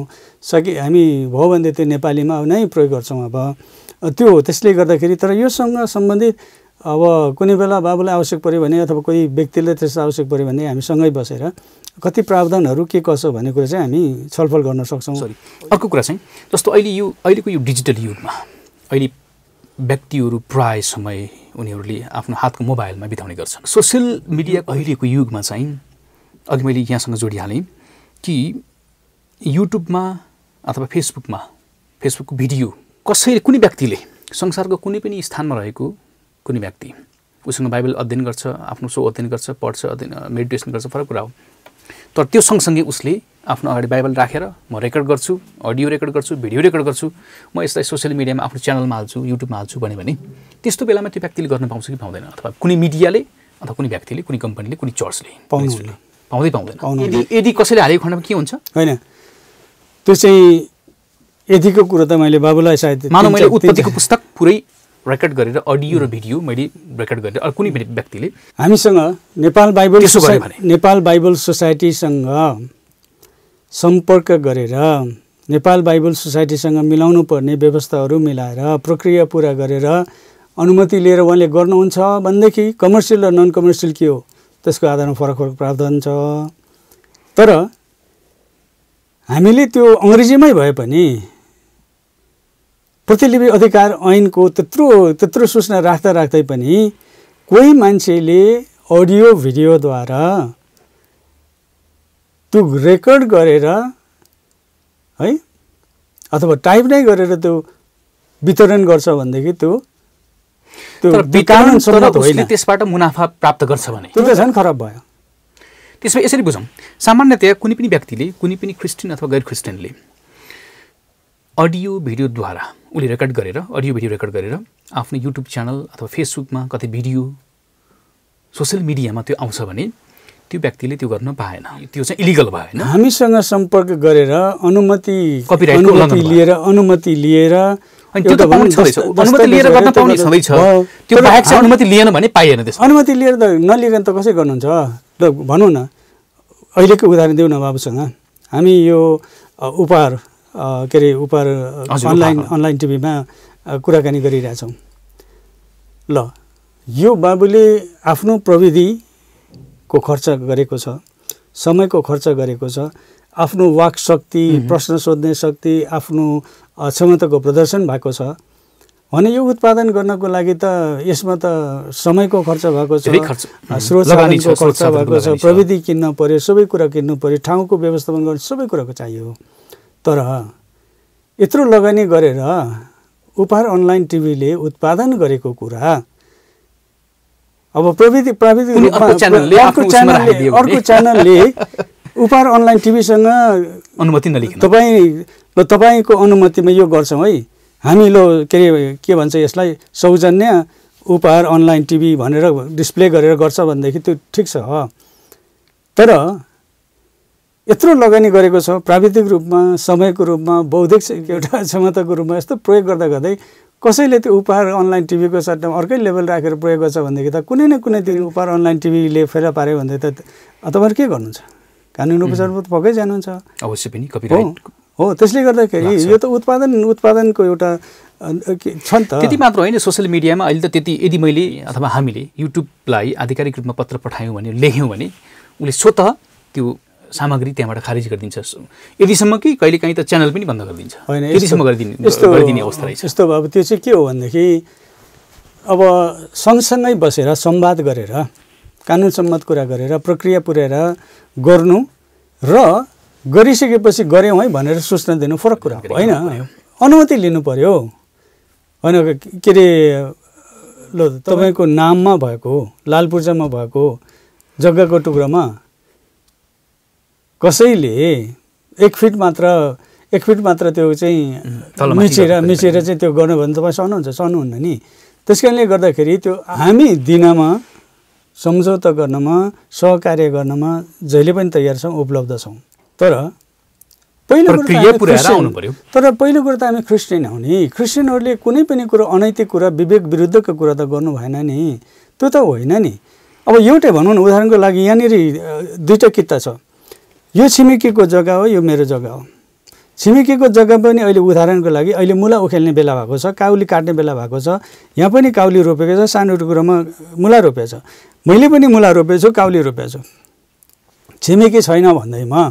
[SPEAKER 2] सकि हामी भयो भने त्यो नेपालीमा नै प्रयोग गर्छौँ अब त्यो हो त्यसले गर्दाखेरि तर योसँग सम्बन्धित अब कुनै बेला बाबुलाई आवश्यक पऱ्यो भने अथवा कोही व्यक्तिले त्यस आवश्यक पऱ्यो भने हामी सँगै बसेर कति प्रावधानहरू के कसो भन्ने कुरा चाहिँ हामी छलफल गर्न सक्छौँ सरी अर्को कुरा चाहिँ जस्तो
[SPEAKER 1] अहिले यो अहिलेको यो डिजिटल युगमा अहिले व्यक्तिहरू प्राय समय उनीहरूले आफ्नो हातको मोबाइलमा बिताउने गर्छन् सोसियल मिडिया अहिलेको युगमा चाहिँ अघि मैले यहाँसँग जोडिहालेँ कि युट्युबमा अथवा फेसबुकमा फेसबुकको भिडियो कसैले कुनै व्यक्तिले संसारको कुनै पनि स्थानमा रहेको कुनै व्यक्ति उसँग बाइबल अध्ययन गर्छ आफ्नो सो अध्ययन गर्छ पढ्छ अध्ययन मेडिटेसन गर्छ फरक कुरा हो तर त्यो सँगसँगै उसले आफ्नो अगाडि बाइबल राखेर म रेकर्ड गर्छु अडियो रेकर्ड गर्छु भिडियो रेकर्ड गर्छु म यसलाई सोसियल मिडियामा आफ्नो च्यानलमा हाल्छु युट्युबमा हाल्छु भन्यो भने त्यस्तो बेलामा त्यो व्यक्तिले गर्न पाउँछ कि पाउँदैन अथवा कुनै मिडियाले अथवा कुनै व्यक्तिले कुनै कम्पनीले कुनै चर्चले पाउँदैन पाउँदै
[SPEAKER 2] पाउँदैन यदि यदि कसैले हालेको खण्डमा के हुन्छ होइन त्यो चाहिँ यदिको कुरो त मैले बाबुलाई सायद मानव मैले उत्पत्तिको
[SPEAKER 1] पुस्तक पुरै रेकर्ड गरेर अडियो र भिडियो hmm. मैले रेकर्ड गरेर अरू कुनै पनि hmm. व्यक्तिले
[SPEAKER 2] हामीसँग नेपाल बाइबल नेपाल बाइबल सोसाइटीसँग सम्पर्क गरेर नेपाल बाइबल सोसाइटीसँग मिलाउनु पर्ने व्यवस्थाहरू मिलाएर प्रक्रिया पुरा गरेर अनुमति लिएर उहाँले गर्नुहुन्छ भनेदेखि कमर्सियल र नन कमर्सियल के हो त्यसको आधारमा फरक फरक प्रावधान छ तर हामीले त्यो अङ्ग्रेजीमै भए पनि प्रतिलिपि अधिकार ऐनको त्यत्रो त्यत्रो सूचना राख्दा राख्दै पनि कोही मान्छेले अडियो भिडियोद्वारा त्यो रेकर्ड गरेर है अथवा टाइप नै गरेर त्यो वितरण गर्छ भनेदेखि त्यो
[SPEAKER 1] त्यसबाट मुनाफा प्राप्त गर्छ भने त्यो त
[SPEAKER 2] झन् खराब भयो
[SPEAKER 1] त्यसमा यसरी बुझौँ सामान्यतया कुनै पनि व्यक्तिले कुनै पनि क्रिस्चियन अथवा गैर क्रिस्टियनले अडियो भिडियोद्वारा उसले रेकर्ड गरेर अडियो भिडियो रेकर्ड गरेर आफ्नो युट्युब च्यानल अथवा फेसबुकमा कति भिडियो सोसियल मिडियामा त्यो आउँछ भने त्यो व्यक्तिले त्यो गर्न पाएन त्यो चाहिँ इलिगल भएन
[SPEAKER 2] हामीसँग सम्पर्क गरेर अनुमति अनुमति लिएर अनुमति लिएर अनुमति लिएन भने पाइएन अनुमति लिएर त नलिएन त कसरी गर्नुहुन्छ र भनौँ न अहिलेको उदाहरण देऊ न बाबुसँग हामी यो उपहार के अरे उप अनलाइन अनलाइन टिभीमा कुराकानी गरिरहेछौँ ल यो बाबुले आफ्नो प्रविधिको खर्च गरेको छ समयको खर्च गरेको छ आफ्नो वाक शक्ति प्रश्न सोध्ने शक्ति आफ्नो क्षमताको प्रदर्शन भएको छ भने यो उत्पादन गर्नको लागि त यसमा त समयको खर्च भएको छ स्रोत खर्च भएको छ प्रविधि किन्न पऱ्यो सबै कुरा किन्नु पऱ्यो ठाउँको व्यवस्थापन गर्नु सबै कुराको चाहियो तर यत्रो लगानी गरेर उपहार अनलाइन टिभीले उत्पादन गरेको कुरा अब प्रविधि प्राविधिक रूपमा अर्को च्यानलले अर्को च्यानलले उपहार अनलाइन टिभीसँग अनुमति नलिक तपाईँ ल तपाईँको अनुमतिमा यो गर्छौँ है हामी लो के अरे के भन्छ यसलाई सौजन्य उपहार अनलाइन टिभी भनेर डिस्प्ले गरेर गर्छ भनेदेखि त्यो ठिक छ तर यत्रो लगानी गरेको छ प्राविधिक रूपमा समयको रूपमा बौद्धिक एउटा क्षमताको रूपमा यस्तो प्रयोग गर्दा गर्दै कसैले त्यो उपहार अनलाइन टिभीको सट्टामा अर्कै लेभल राखेर प्रयोग गर्छ भनेदेखि त कुनै न कुनै दिन उपहार अनलाइन टिभीले फेला पाऱ्यो भने त तपाईँहरू के गर्नुहुन्छ कानुन उपचारमा त पक्कै जानुहुन्छ अवश्य पनि हो त्यसले गर्दाखेरि यो त उत्पादन उत्पादनको एउटा छ नि त त्यति
[SPEAKER 1] मात्र होइन सोसियल मिडियामा अहिले त त्यति यदि मैले अथवा हामीले युट्युबलाई आधिकारिक रूपमा पत्र पठायौँ भने लेख्यौँ भने उसले स्वतः त्यो सामग्री त्यहाँबाट खारेज गरिदिन्छ यतिसम्म कि कहिलेकाहीँ त च्यानल पनि बन्द गरिदिन्छ होइन यतिसम्म गरिदिने यस्तो गरिदिने अवस्था रहेछ
[SPEAKER 2] यस्तो अब त्यो चाहिँ के हो भनेदेखि अब सँगसँगै बसेर संवाद गरेर कानुन सम्मत कुरा गरेर प्रक्रिया पुऱ्याएर गर्नु र गरिसकेपछि गऱ्यौँ है भनेर सूचना दिनु फरक कुरा होइन अनुमति लिनु पर्यो होइन के अरे ल तपाईँको नाममा भएको लालपूर्जामा भएको जग्गाको टुक्रामा कसैले एक फिट मात्र एक फिट मात्र त्यो चाहिँ मिचेर मिचेर चाहिँ त्यो गर्नु भने तपाईँ सहनुहुन्छ सहनुहुन्न नि त्यस कारणले गर्दाखेरि त्यो हामी दिनमा सम्झौता गर्नमा सहकार्य गर्नमा जहिले पनि तयार छौँ उपलब्ध छौँ तर पहिलो कुरो तर पहिलो कुरो त हामी क्रिस्चियन हौ नि क्रिस्चियनहरूले कुनै पनि कुरो अनैतिक कुरा विवेक विरुद्धको कुरा त गर्नु भएन नि त्यो त होइन नि अब एउटै भनौँ न उदाहरणको लागि यहाँनिर दुईवटा किता छ यो छिमेकीको जग्गा हो यो मेरो जग्गा हो छिमेकीको जग्गा पनि अहिले उदाहरणको लागि अहिले मुला उखेल्ने बेला भएको छ काउली काट्ने बेला भएको छ यहाँ पनि काउली रोपेको छ सानो टुक्रोमा मुला रोपेछ मैले पनि मुला रोपेछु काउली रोपेछु छिमेकी छैन भन्दैमा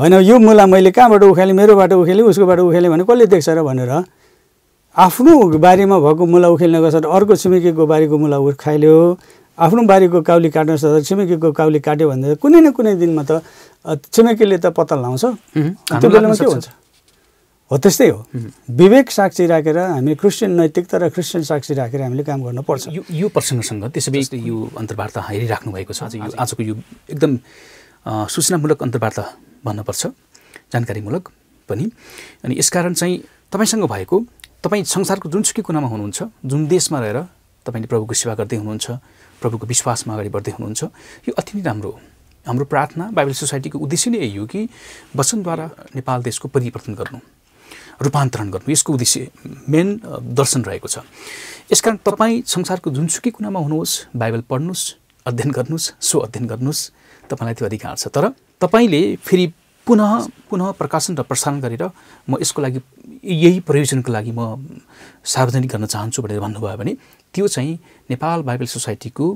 [SPEAKER 2] होइन यो मुला मैले कहाँबाट उखेलेँ मेरोबाट उखेलेँ उसकोबाट उखेलेँ भने कसले देख्छ र भनेर आफ्नो बारीमा भएको मुला उखेल्ने गर्छ अर्को छिमेकीको बारीको मुला उखाल्यो आफ्नो बारीको काउली काट्नु सक्छ छिमेकीको काउली काट्यो भने कुनै न कुनै दिनमा त छिमेकीले त पत्ता लगाउँछ त्यो बेलामा के हुन्छ हो त्यस्तै हो विवेक साक्षी राखेर हामी क्रिस्चियन नैतिकता र क्रिस्चियन साक्षी राखेर हामीले काम गर्नुपर्छ यो यो प्रसङ्गसँग त्यसै यो अन्तर्वार्ता हेरिराख्नु भएको छ यो आजको यो एकदम
[SPEAKER 1] सूचनामूलक अन्तर्वार्ता भन्नुपर्छ जानकारीमूलक पनि अनि यसकारण चाहिँ तपाईँसँग भएको तपाईँ संसारको जुनसुकै कुनामा हुनुहुन्छ जुन देशमा रहेर तपाईँले प्रभुको सेवा गर्दै हुनुहुन्छ प्रभुको विश्वासमा अगाडि बढ्दै हुनुहुन्छ यो अति नै राम्रो हो हाम्रो प्रार्थना बाइबल सोसाइटीको उद्देश्य नै यही हो कि वचनद्वारा नेपाल देशको परिवर्तन गर्नु रूपान्तरण गर्नु यसको उद्देश्य मेन दर्शन रहेको छ यसकारण तपाईँ संसारको जुनसुकै कुनामा हुनुहोस् बाइबल पढ्नुहोस् अध्ययन गर्नुहोस् सो अध्ययन गर्नुहोस् तपाईँलाई त्यो अधिकार छ तर तपाईँले फेरि पुनः पुनः प्रकाशन र प्रसारण गरेर म यसको लागि यही प्रयोजनको लागि म सार्वजनिक गर्न चाहन्छु भनेर भन्नुभयो भने त्यो चाहिँ नेपाल बाइबल सोसाइटीको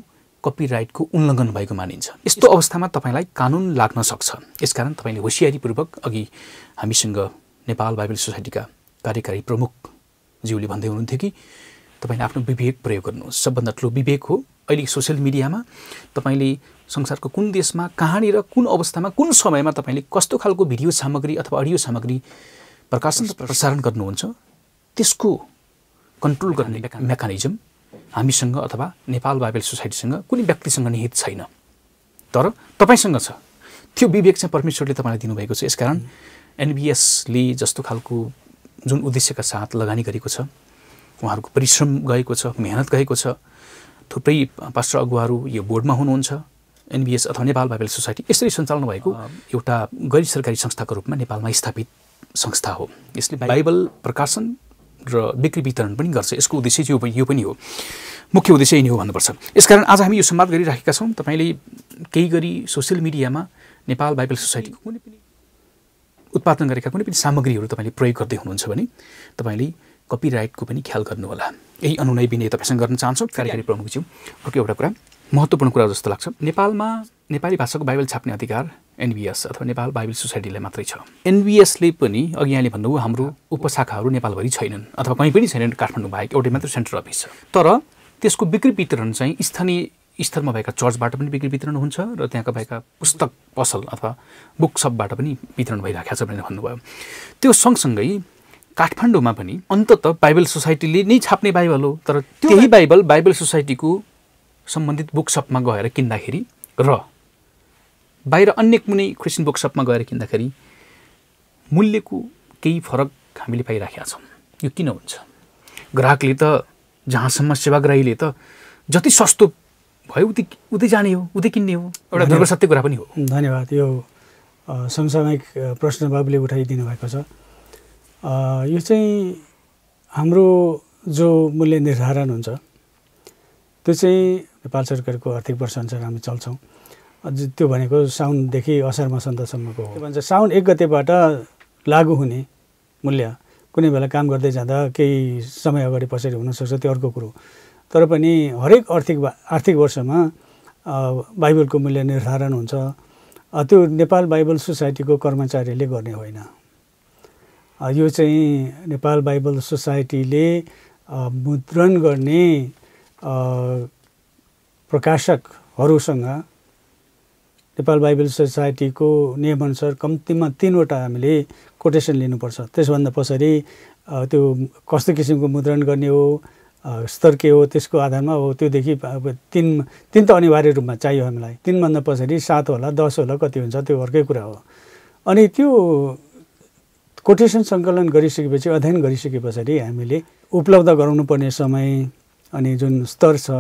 [SPEAKER 1] कपिराइटको उल्लङ्घन भएको मानिन्छ यस्तो अवस्थामा तपाईँलाई कानुन लाग्न सक्छ यसकारण तपाईँले होसियारीपूर्वक अघि हामीसँग नेपाल बाइबल सोसाइटीका कार्यकारी प्रमुख ज्यूले भन्दै हुनुहुन्थ्यो कि तपाईँले आफ्नो विवेक प्रयोग गर्नुहोस् सबभन्दा ठुलो विवेक हो अहिले सोसियल मिडियामा तपाईँले संसारको कुन देशमा कहाँनिर कुन अवस्थामा कुन समयमा तपाईँले कस्तो खालको भिडियो सामग्री अथवा अडियो सामग्री प्रकाशन प्रसारण गर्नुहुन्छ त्यसको कन्ट्रोल गर्ने मेकानिजम हामीसँग अथवा नेपाल बाइबल सोसाइटीसँग कुनै व्यक्तिसँग निहित छैन तर तपाईँसँग छ त्यो विवेक चाहिँ परमेश्वरले तपाईँलाई दिनुभएको छ यसकारण एनबिएसले जस्तो खालको जुन उद्देश्यका साथ लगानी गरेको छ उहाँहरूको परिश्रम गएको छ मेहनत गएको छ थुप्रै पास्टर अगुवाहरू यो बोर्डमा हुनुहुन्छ एनबिएस अथवा नेपाल बाइबल सोसाइटी यसरी सञ्चालन भएको एउटा गैर सरकारी संस्थाको रूपमा नेपालमा स्थापित संस्था हो यसले बाइबल प्रकाशन र बिक्री वितरण पनि गर्छ यसको उद्देश्य यो यो पनि हो मुख्य उद्देश्य यही हो भन्नुपर्छ यसकारण आज हामी यो संवाद गरिराखेका छौँ तपाईँले केही गरी सोसियल मिडियामा नेपाल बाइबल सोसाइटीको कुनै पनि उत्पादन गरेका कुनै पनि सामग्रीहरू तपाईँले प्रयोग गर्दै हुनुहुन्छ भने तपाईँले कपिराइटको पनि ख्याल गर्नुहोला यही अनुनय विनय तपाईँसँग गर्न चाहन्छौँ कार्यकारी प्रमुखज्यू अर्को एउटा कुरा महत्त्वपूर्ण कुरा जस्तो लाग्छ नेपालमा नेपाली भाषाको बाइबल छाप्ने अधिकार एनबिएस अथवा नेपाल बाइबल सोसाइटीलाई मात्रै छ एनबिएसले पनि अघि यहाँले भन्नुभयो हाम्रो उपशाखाहरू नेपालभरि छैनन् अथवा कहीँ पनि छैनन् काठमाडौँ बाहेक एउटै मात्र सेन्ट्रल अफिस छ तर त्यसको बिक्री वितरण चाहिँ स्थानीय स्तरमा भएका चर्चबाट पनि बिक्री वितरण हुन्छ र त्यहाँका भएका पुस्तक पसल अथवा बुक सपबाट पनि वितरण भइरहेको छ भनेर भन्नुभयो त्यो सँगसँगै काठमाडौँमा पनि अन्तत बाइबल सोसाइटीले नै छाप्ने बाइबल हो तर त्यही बाइबल बाइबल सोसाइटीको सम्बन्धित बुकसपमा गएर किन्दाखेरि र बाहिर अन्य कुनै क्रिस्चियन बुकसपमा गएर किन्दाखेरि मूल्यको केही फरक हामीले पाइराखेका छौँ यो किन हुन्छ ग्राहकले त जहाँसम्म सेवाग्राहीले त
[SPEAKER 2] जति सस्तो भयो उति
[SPEAKER 1] उतै जाने हो उतै किन्ने हो एउटा दुर्ग सत्य
[SPEAKER 2] कुरा पनि हो धन्यवाद यो समसामयिक प्रश्न बाबुले उठाइदिनु भएको छ यो चाहिँ हाम्रो जो मूल्य निर्धारण हुन्छ त्यो चाहिँ नेपाल सरकारको आर्थिक वर्ष अनुसार हामी चल्छौँ त्यो भनेको साउनदेखि असार मसन्तसम्मको हो के भन्छ साउन एक गतेबाट लागु हुने मूल्य कुनै बेला काम गर्दै जाँदा केही समय अगाडि पछाडि हुनसक्छ त्यो अर्को कुरो तर पनि हरेक आर्थिक आर्थिक वर्षमा बाइबलको मूल्य निर्धारण हुन्छ त्यो नेपाल बाइबल सोसाइटीको कर्मचारीले गर्ने होइन यो चाहिँ नेपाल बाइबल सोसाइटीले मुद्रण गर्ने प्रकाशकहरूसँग नेपाल बाइबल सोसाइटीको नियमअनुसार कम्तीमा तिनवटा हामीले कोटेसन लिनुपर्छ त्यसभन्दा पछाडि त्यो कस्तो किसिमको मुद्रण गर्ने हो स्तर के हो त्यसको आधारमा हो त्योदेखि अब तिन तिन त अनिवार्य रूपमा चाहियो हामीलाई तिनभन्दा पछाडि सात होला दस होला कति हुन्छ त्यो अर्कै कुरा हो अनि त्यो कोटेसन सङ्कलन गरिसकेपछि अध्ययन गरिसके पछाडि हामीले उपलब्ध गराउनुपर्ने समय अनि जुन स्तर छ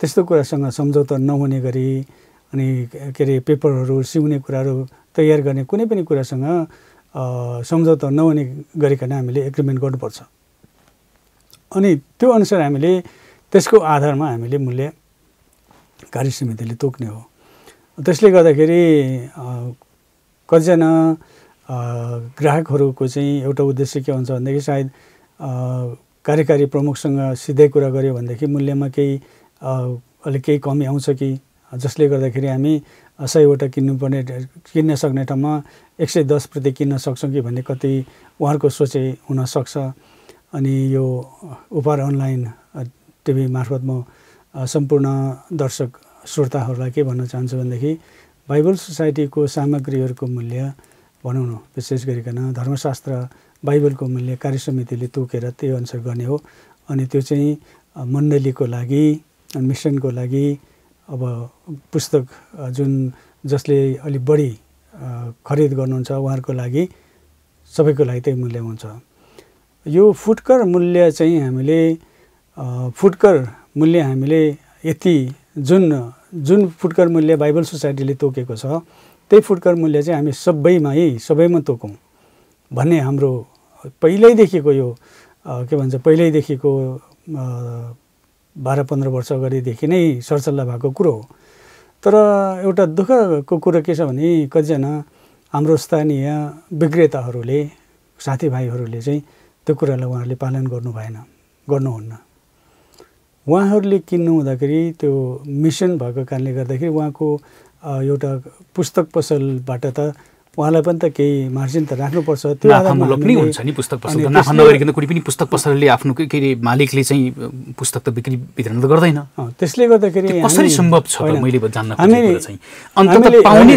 [SPEAKER 2] त्यस्तो कुरासँग सम्झौता नहुने गरी अनि के अरे पेपरहरू सिउने कुराहरू तयार गर्ने कुनै पनि कुरासँग सम्झौता नहुने गरिकन हामीले एग्रिमेन्ट गर्नुपर्छ अनि त्यो अनुसार हामीले त्यसको आधारमा हामीले मूल्य कार्य समितिले तोक्ने हो त्यसले गर्दाखेरि कतिजना ग्राहकहरूको चाहिँ एउटा उद्देश्य के हुन्छ भनेदेखि सायद कार्यकारी प्रमुखसँग सिधै कुरा गऱ्यो भनेदेखि मूल्यमा केही अलिक केही कमी आउँछ कि जसले गर्दाखेरि हामी सयवटा किन्नुपर्ने किन्न सक्ने ठाउँमा एक सय दस प्रति किन्न सक्छौँ कि भन्ने कति उहाँहरूको सोचे हुनसक्छ अनि यो उपहार अनलाइन टिभी मार्फत म सम्पूर्ण दर्शक श्रोताहरूलाई के भन्न चाहन्छु भनेदेखि बाइबल सोसाइटीको सामग्रीहरूको मूल्य भनौँ न विशेष गरिकन धर्मशास्त्र बाइबलको मूल्य कार्य समितिले तोकेर त्यही अनुसार गर्ने हो अनि त्यो चाहिँ मण्डलीको लागि मिसनको लागि अब पुस्तक जुन जसले अलिक बढी खरिद गर्नुहुन्छ उहाँहरूको लागि सबैको लागि त्यही मूल्य हुन्छ यो फुटकर मूल्य चाहिँ हामीले फुटकर मूल्य हामीले यति जुन जुन फुटकर मूल्य बाइबल सोसाइटीले तोकेको छ त्यही फुटकर मूल्य चाहिँ हामी सबैमा है सबैमा तोकौँ भन्ने हाम्रो पहिल्यैदेखिको यो के भन्छ पहिल्यैदेखिको बाह्र पन्ध्र वर्ष अगाडिदेखि नै सरसल्लाह भएको कुरो हो तर एउटा दुःखको कुरो के छ भने कतिजना हाम्रो स्थानीय विक्रेताहरूले साथीभाइहरूले चाहिँ त्यो कुरालाई उहाँहरूले पालन गर्नु भएन गर्नुहुन्न उहाँहरूले किन्नु हुँदाखेरि त्यो मिसन भएको कारणले गर्दाखेरि उहाँको एउटा पुस्तक पसलबाट त उहाँलाई पनि त केही मार्जिन त राख्नुपर्छ त्यो आधारमूलक नै हुन्छ नि पुस्तक पसल नाफा नगरिकन
[SPEAKER 1] कुनै पनि पुस्तक पसलले आफ्नो के मालिकले चाहिँ पुस्तक त बिक्री वितरण त गर्दैन त्यसले गर्दाखेरि कसरी सम्भव छ मैले जान्न चाहिँ पाउने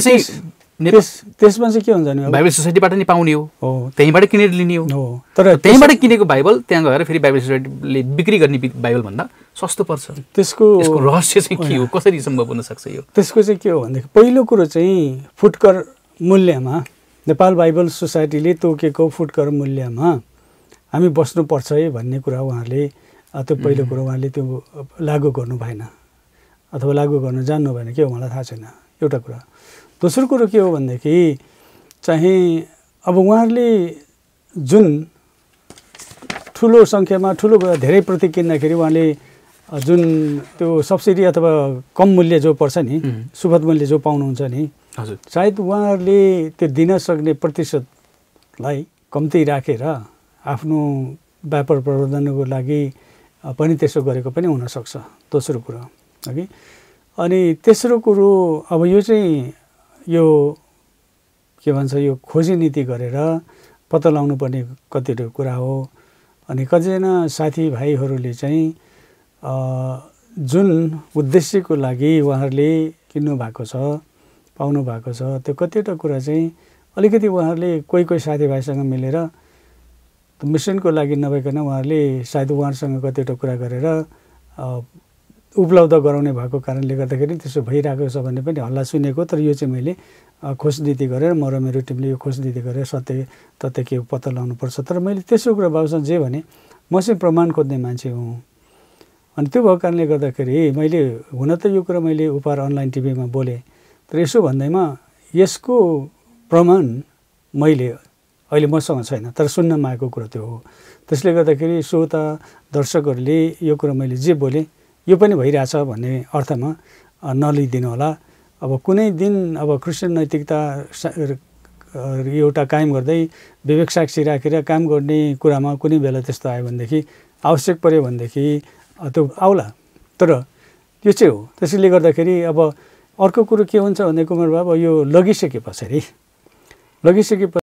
[SPEAKER 2] त्यसमा चाहिँ के हुन्छ भने बाइबल
[SPEAKER 1] सोसाइटीबाट नै पाउने हो त्यहीँबाट किनेर लिने हो तर त्यहीँबाट किनेको बाइबल त्यहाँ गएर फेरि बाइबल सोसाइटीले बिक्री गर्ने बाइबल भन्दा सस्तो पर्छ त्यसको रहस्य चाहिँ के हो कसरी सम्भव हुनसक्छ यो
[SPEAKER 2] त्यसको चाहिँ के हो भनेदेखि पहिलो कुरो चाहिँ फुटकर मूल्यमा नेपाल बाइबल सोसाइटीले तोकेको फुटकर मूल्यमा हामी बस्नुपर्छ है भन्ने कुरा उहाँहरूले त्यो पहिलो कुरो उहाँले त्यो लागु गर्नु भएन अथवा लागु गर्न जान्नु भएन के हो उहाँलाई थाहा छैन एउटा कुरा दोस्रो कुरो के हो भनेदेखि चाहिँ अब उहाँहरूले जुन ठुलो सङ्ख्यामा ठुलो धेरै प्रति किन्दाखेरि उहाँले जुन त्यो सब्सिडी अथवा कम मूल्य जो पर्छ नि सुपथ मूल्य जो पाउनुहुन्छ नि हजुर सायद उहाँहरूले त्यो दिन सक्ने प्रतिशतलाई कम्ती राखेर रा, आफ्नो व्यापार प्रवर्धनको लागि पनि त्यसो गरेको पनि हुनसक्छ दोस्रो कुरो हगि अनि तेस्रो कुरो अब यो चाहिँ यो के भन्छ यो खोजी नीति गरेर पत्ता लगाउनु पर्ने कतिवटा कुरा हो अनि कतिजना साथीभाइहरूले चाहिँ जुन उद्देश्यको लागि उहाँहरूले किन्नु भएको छ पाउनु भएको छ त्यो कतिवटा कुरा चाहिँ अलिकति उहाँहरूले कोही कोही साथीभाइसँग मिलेर मिसनको लागि नभइकन उहाँहरूले सायद उहाँहरूसँग कतिवटा कुरा गरेर उपलब्ध गराउने भएको कारणले गर्दाखेरि त्यसो भइरहेको छ भन्ने पनि हल्ला सुनेको तर यो चाहिँ मैले खोजनीति गरेर म र मेरो टिमले यो खोजनीति गरेर सत्य तथ्य के पत्ता लगाउनुपर्छ तर मैले त्यसो कुरा बाबुसँग जे भने म चाहिँ प्रमाण खोज्ने मान्छे हुँ अनि त्यो भएको कारणले गर्दाखेरि मैले हुन त यो कुरा मैले उपहार अनलाइन टिभीमा बोलेँ तर यसो भन्दैमा यसको प्रमाण मैले अहिले मसँग छैन तर सुन्नमा आएको कुरो त्यो हो त्यसले गर्दाखेरि श्रोता दर्शकहरूले यो कुरो मैले जे बोलेँ यो पनि भइरहेछ भन्ने अर्थमा नलिदिनु होला अब कुनै दिन अब क्रिस्चियन नैतिकता एउटा कायम गर्दै विवेक साक्षी राखेर काम गर्ने कुरामा कुनै बेला त्यस्तो आयो भनेदेखि आवश्यक पऱ्यो भनेदेखि त्यो आउला तर त्यो चाहिँ हो त्यसैले गर्दाखेरि अब अर्को कुरो के हुन्छ भने कुमार बाबु यो लगिसके पछाडि लगिसके